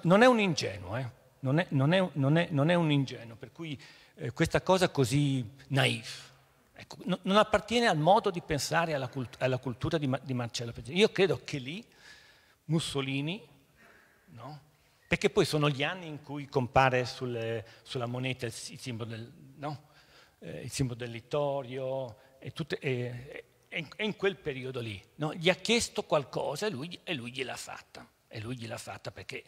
[SPEAKER 4] non è un ingenuo, eh? non, è, non, è, non, è, non, è, un ingenuo, per cui eh, questa cosa così naif ecco, non appartiene al modo di pensare alla, cult- alla cultura di, Ma- di Marcello Piacentini. Io credo che lì Mussolini, no? perché poi sono gli anni in cui compare sulle, sulla moneta il, simbolo del, no? eh, il simbolo del littorio e, tutte, e, e, e in quel periodo lì. No? Gli ha chiesto qualcosa e lui, e lui gliel'ha fatta. E lui gliel'ha fatta perché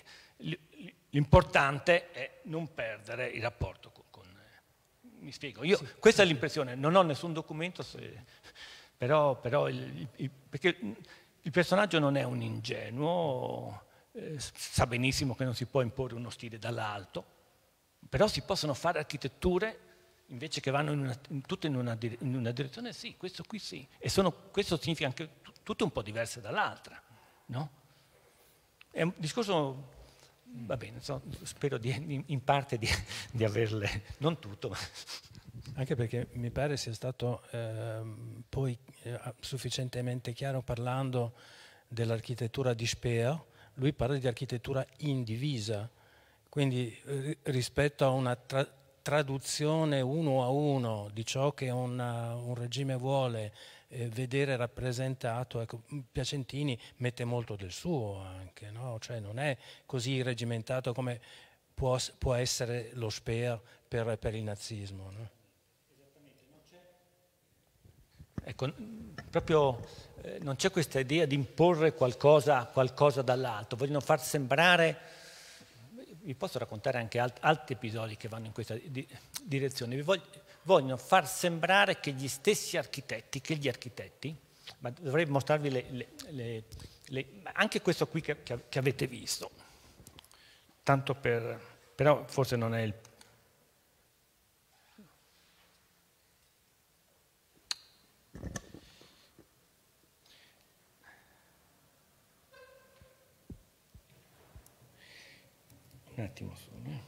[SPEAKER 4] l'importante è non perdere il rapporto con... con mi spiego, Io, sì. questa è l'impressione, non ho nessun documento, se, però, però il, il, perché il personaggio non è un ingenuo, eh, sa benissimo che non si può imporre uno stile dall'alto, però si possono fare architetture invece che vanno in una, in, tutte in una, in una, direzione, sì, questo qui sì. E sono, questo significa anche tutte un po' diverse dall'altra, no? È un discorso, va bene, so, spero di, in, parte di, di averle,
[SPEAKER 3] non tutto, ma anche perché mi pare sia stato eh, poi eh, sufficientemente chiaro parlando dell'architettura di Speer, lui parla di architettura indivisa, quindi eh, rispetto a una tra traduzione uno a uno di ciò che una, eh, un regime vuole eh, vedere rappresentato, ecco, Piacentini mette molto del suo anche, no? cioè non è così regimentato come può, può essere lo Speer per, per il nazismo. No? Ecco,
[SPEAKER 4] proprio eh, non c'è questa idea di imporre qualcosa, qualcosa dall'alto, vogliono far sembrare, vi posso raccontare anche alt- altri episodi che vanno in questa di- direzione, vi voglio, vogliono far sembrare che gli stessi architetti, che gli architetti, ma dovrei mostrarvi le, le, le, le, anche questo qui che, che avete visto, tanto per, però forse non è il
[SPEAKER 3] Un attimo solo. Eh.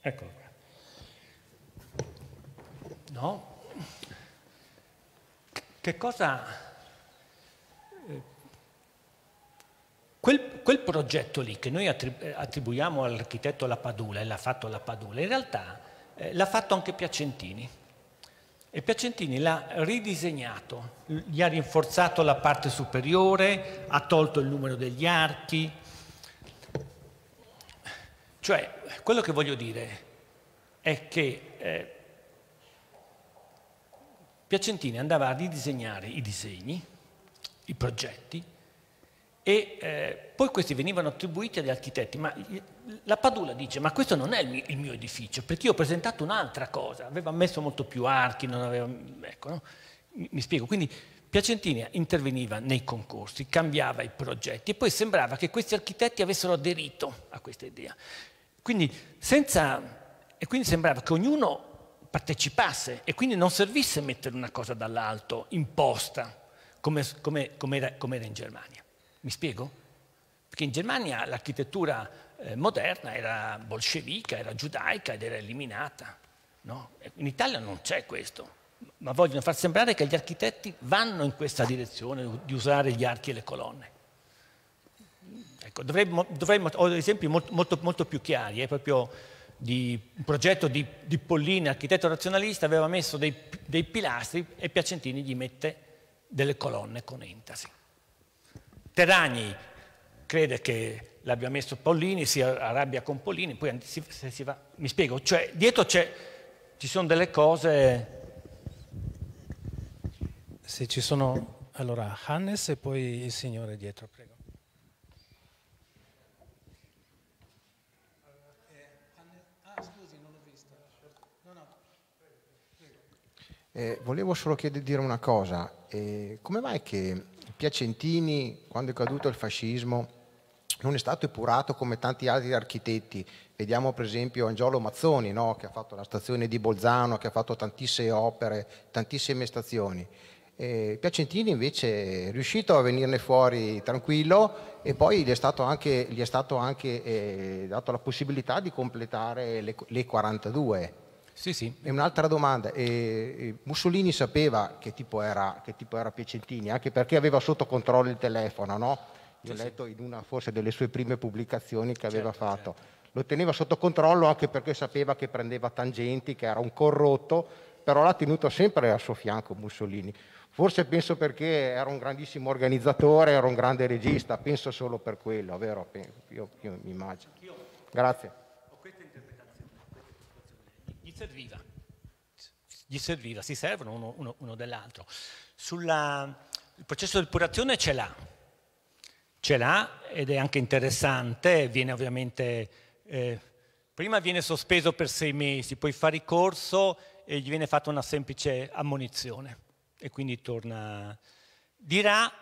[SPEAKER 4] Eccolo qua. No? Che cosa Quel, quel progetto lì che noi eh, attribuiamo all'architetto La Padula e l'ha fatto La Padula, in realtà eh, l'ha fatto anche Piacentini. E Piacentini l'ha ridisegnato, gli ha rinforzato la parte superiore, ha tolto il numero degli archi. Cioè, quello che voglio dire è che eh, Piacentini andava a ridisegnare i disegni, i progetti, e eh, poi questi venivano attribuiti agli architetti, ma la Padula dice, ma questo non è il mio, il mio edificio, perché io ho presentato un'altra cosa, aveva messo molto più archi, aveva, ecco, no? mi, mi spiego, quindi Piacentini interveniva nei concorsi, cambiava i progetti e poi sembrava che questi architetti avessero aderito a questa idea. Quindi, senza, e quindi sembrava che ognuno partecipasse e quindi non servisse mettere una cosa dall'alto, imposta, come, come, come, era, come era in Germania. Mi spiego? Perché in Germania l'architettura eh, moderna era bolscevica, era giudaica ed era eliminata. No? In Italia non c'è questo, ma vogliono far sembrare che gli architetti vanno in questa direzione di usare gli archi e le colonne. Ecco, dovremmo, dovremmo ho esempi molto, molto, molto più chiari, è eh, proprio di un progetto di, di Pollini, architetto razionalista, aveva messo dei, dei pilastri e Piacentini gli mette delle colonne con entasi. Teragni crede che l'abbia messo Pollini, si arrabbia con Pollini, poi si, si va, mi spiego, cioè dietro ci
[SPEAKER 3] sono delle cose... Se ci sono... Allora, Hannes e poi il signore dietro, prego.
[SPEAKER 6] Eh, volevo solo chiedere, dire una cosa, eh, come mai che Piacentini, quando è caduto il fascismo, non è stato epurato come tanti altri architetti. Vediamo per esempio Angiolo Mazzoni, no? che ha fatto la stazione di Bolzano, che ha fatto tantissime opere, tantissime stazioni. E Piacentini invece è riuscito a venirne fuori tranquillo e poi gli è stato anche, è stato anche eh, dato la possibilità di completare le, le 42. Sì, sì. E un'altra domanda, e Mussolini sapeva che tipo, era, che tipo, era, Piacentini, anche perché aveva sotto controllo il telefono, no? Io ho letto in una forse delle sue prime pubblicazioni che aveva certo, fatto. Certo. Lo teneva sotto controllo anche perché sapeva che prendeva tangenti, che era un corrotto, però l'ha tenuto sempre al suo fianco Mussolini. Forse penso perché era un grandissimo organizzatore, era un grande regista, penso solo per quello, vero? Io, io mi immagino. Grazie
[SPEAKER 4] gli serviva, gli serviva si servono uno, uno, uno dell'altro. Sulla, il processo di depurazione ce l'ha, ce l'ha ed è anche interessante, viene ovviamente, eh, prima viene sospeso per sei mesi, poi fa ricorso e gli viene fatta una semplice ammonizione e quindi torna. Dirà,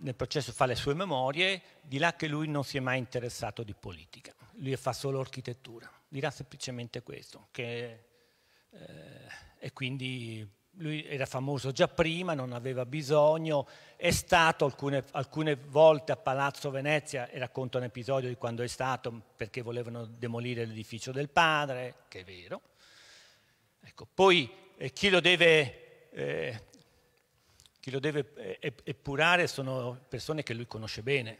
[SPEAKER 4] nel processo fa le sue memorie, dirà che lui non si è mai interessato di politica, lui fa solo architettura dirà semplicemente questo, che, eh, e quindi lui era famoso già prima, non aveva bisogno, è stato alcune, alcune volte a Palazzo Venezia e racconta un episodio di quando è stato perché volevano demolire l'edificio del padre, che è vero. Ecco, poi eh, chi lo deve, eh, chi lo deve eh, epurare sono persone che lui conosce bene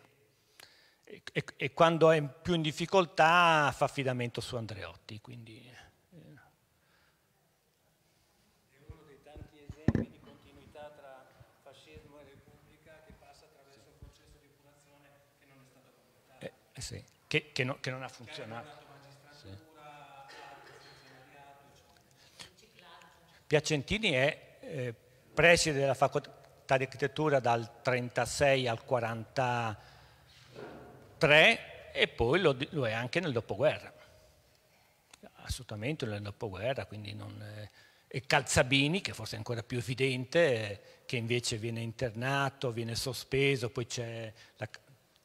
[SPEAKER 4] e, e, quando è più in difficoltà fa affidamento su Andreotti.
[SPEAKER 3] Quindi, eh. È uno dei tanti esempi di continuità tra
[SPEAKER 4] fascismo e repubblica che passa attraverso un processo di curazione che non è stato completato. Eh, eh, sì. che, che, no, che, non ha funzionato. Piacentini è eh, preside della facoltà di architettura dal 1936 al 1940 pre e poi lo, lo è anche nel dopoguerra. Assolutamente nel dopoguerra, quindi non... e Calzabini, che forse è ancora più evidente, che invece viene internato, viene sospeso, poi c'è la,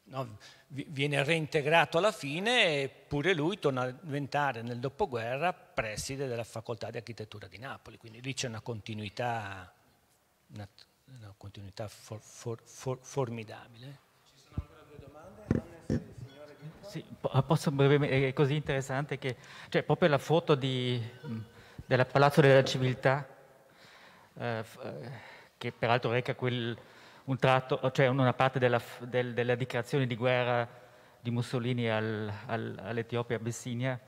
[SPEAKER 4] no, viene reintegrato alla fine, eppure lui torna a diventare nel dopoguerra preside della facoltà di architettura di Napoli, quindi lì c'è una continuità, una, una continuità for, for, for, formidabile.
[SPEAKER 3] Sì,
[SPEAKER 7] posso brevemente, è così interessante che, cioè proprio la foto di, del Palazzo della Civiltà, eh, eh, che peraltro reca quel, un tratto, cioè una parte della, del, della dichiarazione di guerra di Mussolini al, al, all'Etiopia Abessinia,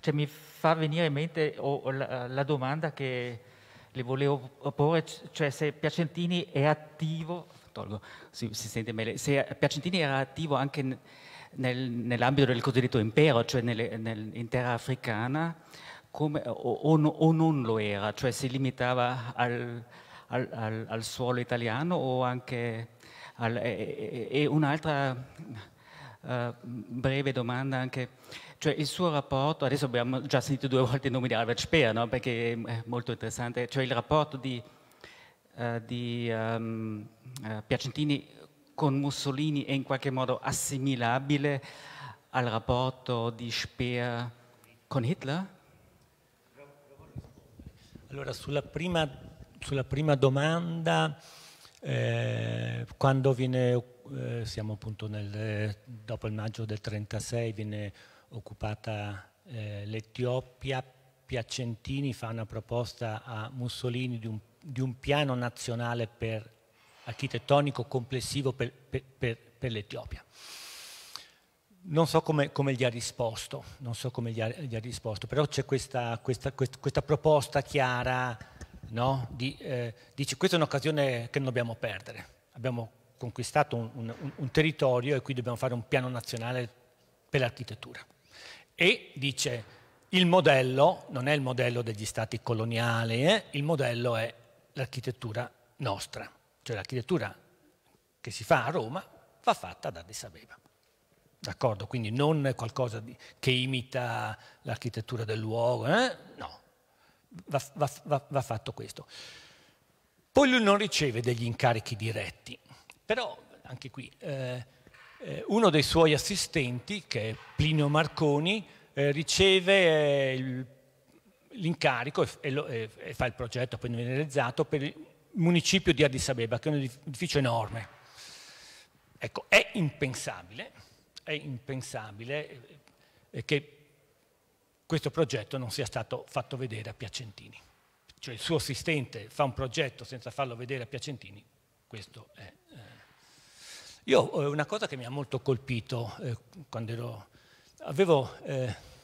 [SPEAKER 7] cioè, mi fa venire in mente oh, la, la, domanda che le volevo porre, cioè se Piacentini è attivo, tolgo, si, si sente meglio, se Piacentini era attivo anche nel, nell'ambito del cosiddetto impero, cioè nelle, nel, africana, come, o, o, o, non lo era, cioè si limitava al, al, al, al suolo italiano o anche... E, e un'altra uh, breve domanda anche, cioè il suo rapporto, adesso abbiamo già sentito due volte il nome di Albert Speer, no? perché è molto interessante, cioè il rapporto di, uh, di um, uh, Piacentini con Mussolini è in qualche modo assimilabile al
[SPEAKER 4] rapporto di Speer con Hitler? Allora, sulla prima, sulla prima domanda, eh, quando viene, eh, siamo appunto nel, dopo il maggio del 1936, viene occupata eh, l'Etiopia, Piacentini fa una proposta a Mussolini di un, di un piano nazionale per architettonico complessivo per, per, per, per l'Etiopia. Non so come, come, gli ha risposto, non so come gli ha, gli ha risposto, però c'è questa, questa, questa, questa proposta chiara, no? Di, eh, dice questa è un'occasione che non dobbiamo perdere, abbiamo conquistato un, un, un, territorio e qui dobbiamo fare un piano nazionale per l'architettura. E dice il modello non è il modello degli stati coloniali, eh? il modello è l'architettura nostra. Cioè l'architettura che si fa a Roma va fatta ad Addis Abeba. D'accordo? Quindi non qualcosa di, che imita l'architettura del luogo, eh? no, va, va, va, va fatto questo. Poi lui non riceve degli incarichi diretti, però anche qui eh, eh uno dei suoi assistenti, che è Plinio Marconi, eh, riceve eh, l'incarico e, e, e, fa il progetto poi viene realizzato per municipio di Addis Abeba, che è un edificio enorme. Ecco, è impensabile, è impensabile eh, che questo progetto non sia stato fatto vedere a Piacentini. Cioè il suo assistente fa un progetto senza farlo vedere a Piacentini, questo è... Eh. Io eh, una cosa che mi ha molto colpito eh, quando ero... Avevo... Eh,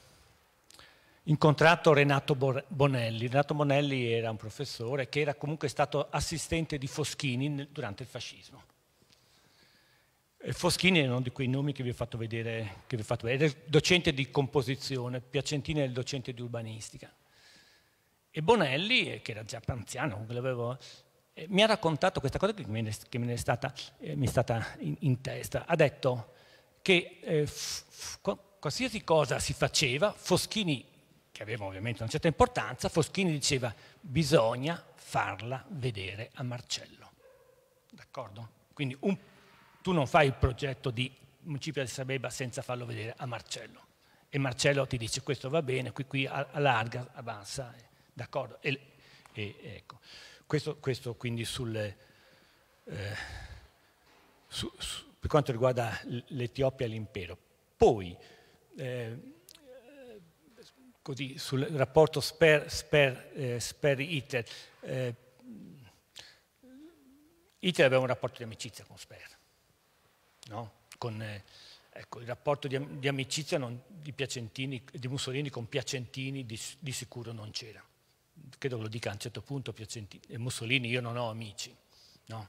[SPEAKER 4] incontrato Renato Bonelli. Renato Bonelli era un professore che era comunque stato assistente di Foschini durante il fascismo. Foschini è uno di quei nomi che vi ho fatto vedere, che vi ho fatto vedere. era il docente di composizione, Piacentini è il docente di urbanistica. E Bonelli, eh, che era già anziano, l'avevo, eh, mi ha raccontato questa cosa che mi è, stata, eh, mi è stata in, in, testa. Ha detto che eh, qualsiasi cosa si faceva, Foschini che aveva ovviamente una certa importanza, Foschini diceva bisogna farla vedere a Marcello. D'accordo? Quindi un, tu non fai il progetto di municipio di Sabeba senza farlo vedere a Marcello. E Marcello ti dice questo va bene, qui, qui allarga, avanza, eh, d'accordo? E, e, ecco. questo, questo quindi sul, eh, su, su, per quanto riguarda l'Etiopia e l'impero. Poi... Eh, così, sul rapporto sper, sper, eh, sper Hitler. Hitler eh, aveva un rapporto di amicizia con Sper, no? con, eh, ecco, il rapporto di, di amicizia non, di, di, Mussolini con Piacentini di, di sicuro non c'era. Credo che lo dica a un certo punto eh, Mussolini, io non ho amici. No?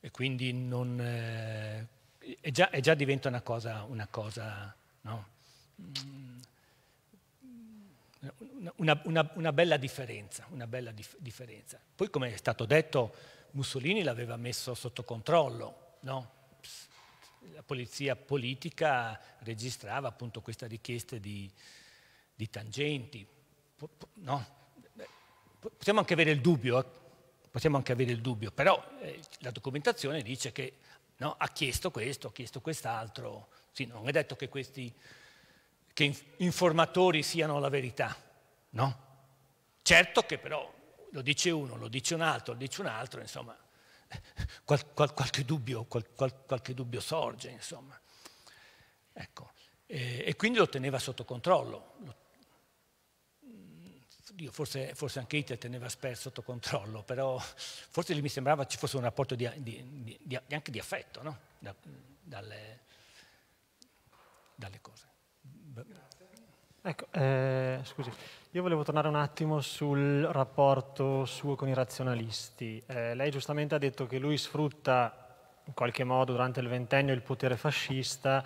[SPEAKER 4] E quindi non, eh, e già, e già, diventa una cosa, una cosa no? Mm. Una, una, una, bella differenza, una bella dif differenza. Poi, come è stato detto, Mussolini l'aveva messo sotto controllo, no? La polizia politica registrava appunto questa richiesta di, di tangenti, no? Possiamo anche avere il dubbio, eh? anche avere il dubbio però eh, la documentazione dice che no, ha chiesto questo, ha chiesto quest'altro, sì, non è detto che questi che informatori siano la verità, no? Certo che però lo dice uno, lo dice un altro, lo dice un altro, insomma, qual, qual, qualche, dubbio, qual, qualche, dubbio, sorge, insomma. Ecco. E, e, quindi lo teneva sotto controllo. Dio, mm, forse, forse, anche Hitler teneva Sper sotto controllo, però forse mi sembrava ci fosse un rapporto di, di, di, anche di affetto no? da, mm, dalle, dalle cose. Ecco, eh, scusi, io volevo tornare un attimo sul rapporto suo con i razionalisti. Eh, lei giustamente ha detto che lui sfrutta in qualche modo durante il ventennio il potere fascista,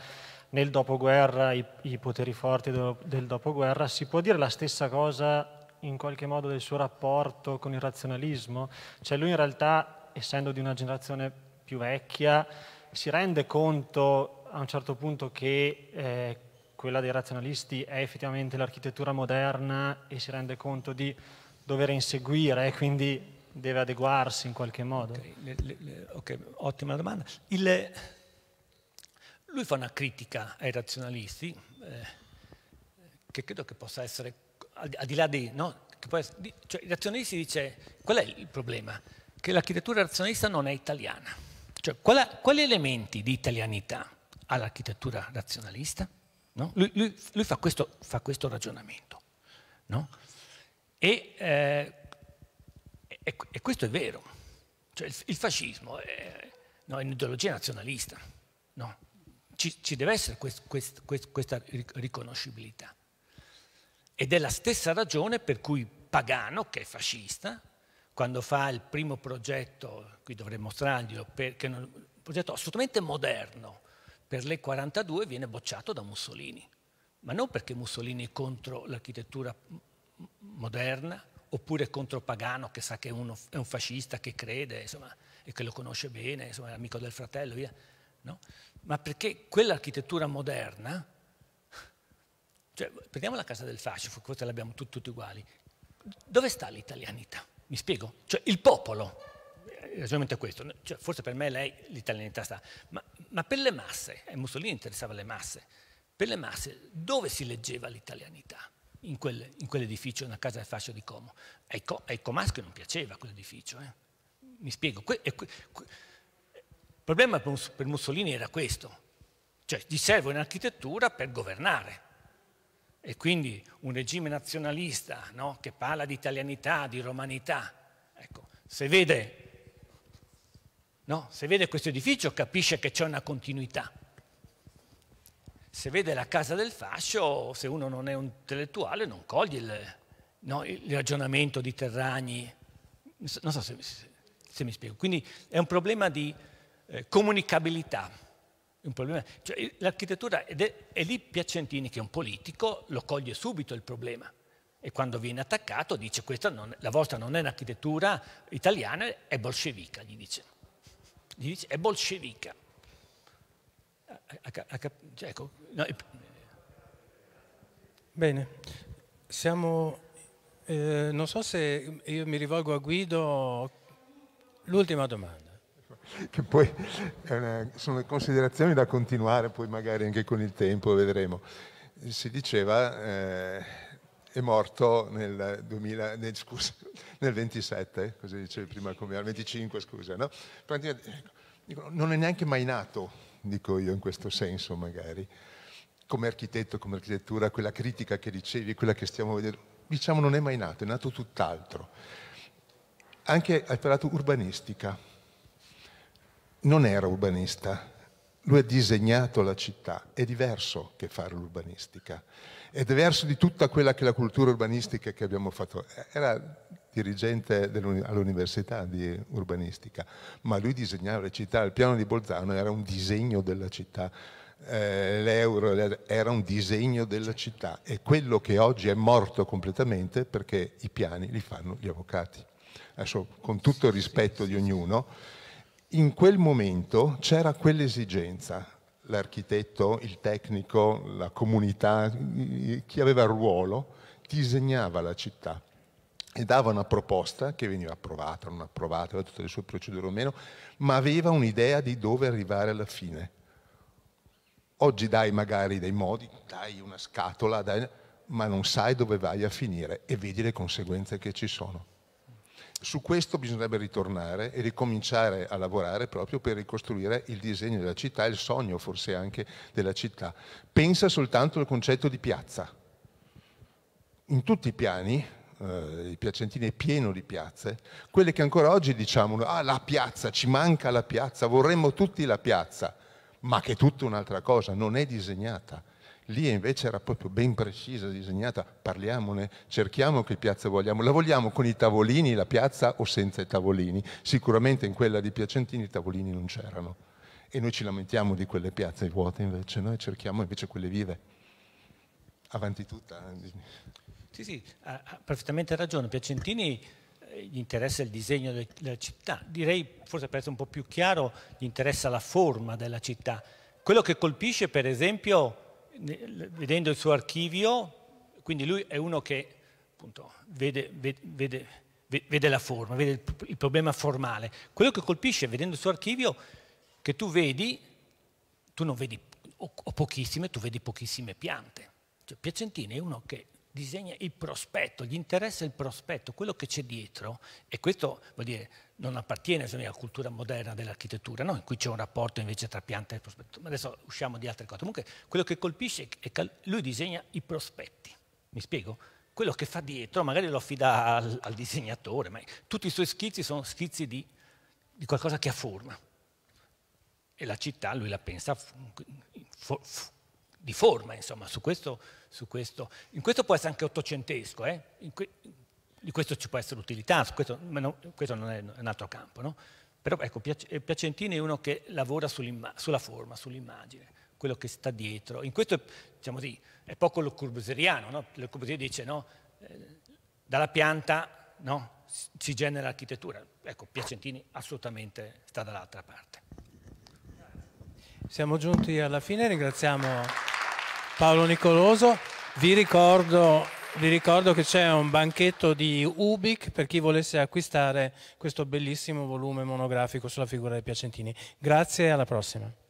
[SPEAKER 4] nel dopoguerra i, i poteri forti do, del dopoguerra. Si può dire la stessa cosa in qualche modo del suo rapporto con il razionalismo? Cioè lui in realtà, essendo di una generazione più vecchia, si rende conto a un certo punto che... Eh, quella dei razionalisti è effettivamente l'architettura moderna e si rende conto di dover inseguire e quindi deve adeguarsi in qualche modo? Ok, le, le, okay ottima domanda. Il, lui fa una critica ai razionalisti eh, che credo che possa essere, al, di là di... No? Essere, di cioè, I razionalisti dice qual è il problema? Che l'architettura razionalista non è italiana. Cioè, quali, quali elementi di italianità ha l'architettura razionalista? No? Lui, lui, lui fa, questo, fa, questo, ragionamento. No? E, eh, e, e, questo è vero. Cioè, il, il, fascismo è, no, è un'ideologia nazionalista. Ci, ci, deve essere quest, quest, quest, questa riconoscibilità. Ed è la stessa ragione per cui Pagano, che è fascista, quando fa il primo progetto, qui dovrei mostrarglielo, un progetto assolutamente moderno, per le 42 viene bocciato da Mussolini, ma non perché Mussolini è contro l'architettura moderna oppure contro Pagano che sa che uno è un fascista che crede insomma, e che lo conosce bene, insomma, è amico del fratello, via. No? ma perché quell'architettura moderna, cioè, prendiamo la casa del fascio, questa l'abbiamo tutti, tutti uguali, dove sta l'italianità? Mi spiego? Cioè il popolo il eh, ragionamento è questo, cioè, forse per me lei l'italianità sta, ma, ma per le masse, a eh, Mussolini interessava le masse, per le masse dove si leggeva l'italianità? In, quel, in quell'edificio, una casa del fascio di Como. Ai, co, ai comaschi non piaceva quell'edificio. Eh? Mi spiego. Que, que, que, il problema per Mussolini era questo, cioè gli serve un'architettura per governare. E quindi un regime nazionalista no? che parla di italianità, di romanità, ecco, se vede No? Se vede questo edificio capisce che c'è una continuità. Se vede la casa del fascio, se uno non è un intellettuale, non coglie il, no, il ragionamento di Terragni. Non so se, se, mi spiego. Quindi è un problema di eh, comunicabilità. Cioè, l'architettura, ed è, è lì Piacentini che è un politico, lo coglie subito il problema e quando viene attaccato dice questa non, la vostra non è un'architettura italiana, è bolscevica, gli dice
[SPEAKER 3] è bolscevica. Cioè, ecco, Bene, siamo, eh, non so se io mi rivolgo a Guido, l'ultima domanda.
[SPEAKER 8] Che poi una, sono considerazioni da continuare, poi magari anche con il tempo vedremo. Si diceva... Eh, è morto nel, 2000, nel, scusa, nel 27, così dicevi prima come al 25, scusa, no? Ecco, dico, non è neanche mai nato, dico io in questo senso magari, come architetto, come architettura, quella critica che ricevi, quella che stiamo vedendo, diciamo non è mai nato, è nato tutt'altro. Anche hai parlato urbanistica, non era urbanista, lui ha disegnato la città, è diverso che fare l'urbanistica è diverso di tutta quella che la cultura urbanistica che abbiamo fatto. Era dirigente all'università di urbanistica, ma lui disegnava le città, il piano di Bolzano era un disegno della città, eh, l'euro era un disegno della città e quello che oggi è morto completamente perché i piani li fanno gli avvocati. Adesso, con tutto il rispetto di ognuno, in quel momento c'era quell'esigenza, l'architetto, il tecnico, la comunità, chi aveva il ruolo, disegnava la città e dava una proposta che veniva approvata, non approvata, aveva tutte le sue procedure o meno, ma aveva un'idea di dove arrivare alla fine. Oggi dai magari dei modi, dai una scatola, dai, ma non sai dove vai a finire e vedi le conseguenze che ci sono. Su questo bisognerebbe ritornare e ricominciare a lavorare proprio per ricostruire il disegno della città, il sogno forse anche della città. Pensa soltanto al concetto di piazza. In tutti i piani, eh, il Piacentino è pieno di piazze, quelle che ancora oggi diciamo, ah la piazza, ci manca la piazza, vorremmo tutti la piazza, ma che è tutta un'altra cosa, non è disegnata Lì invece era proprio ben precisa, disegnata, parliamone, cerchiamo che piazza vogliamo. La vogliamo con i tavolini la piazza o senza i tavolini? Sicuramente in quella di Piacentini i tavolini non c'erano. E noi ci lamentiamo di quelle piazze vuote invece, noi cerchiamo invece quelle vive. Avanti tutta. Eh, sì, sì, ha perfettamente ragione.
[SPEAKER 4] Piacentini eh, gli interessa il disegno della città, direi forse per essere un po' più chiaro, gli interessa la forma della città. Quello che colpisce per esempio vedendo il suo archivio, quindi lui è uno che appunto, vede, vede, vede, la forma, vede il problema formale. Quello che colpisce vedendo il suo archivio, che tu vedi, tu non vedi o, pochissime, tu vedi pochissime piante. Cioè, Piacentini è uno che disegna il prospetto, gli interessa il prospetto, quello che c'è dietro, e questo vuol dire, non appartiene alla cultura moderna dell'architettura, no? in cui c'è un rapporto invece tra pianta e prospetto, ma adesso usciamo di altre cose. Comunque quello che colpisce è che lui disegna i prospetti, mi spiego? Quello che fa dietro magari lo affida al, al disegnatore, ma tutti i suoi schizzi sono schizzi di, di qualcosa che ha forma. E la città lui la pensa di forma, insomma, su questo, su questo. In questo può essere anche ottocentesco, eh? que di questo ci può essere utilità, questo, no, questo, non è un altro campo, no? Però ecco, eh, Piacentini è uno che lavora sulla forma, sull'immagine, quello che sta dietro. In questo, diciamo così, è poco lo Corbusieriano, no? Le Corbusier dice, no, eh, dalla pianta, no, si genera l'architettura. Ecco, Piacentini assolutamente sta dall'altra parte.
[SPEAKER 3] Siamo giunti alla fine, ringraziamo... Paolo Nicoloso. Vi ricordo, vi ricordo che c'è un banchetto di Ubic per chi volesse acquistare questo bellissimo volume monografico sulla figura dei Piacentini.
[SPEAKER 1] Grazie e alla prossima.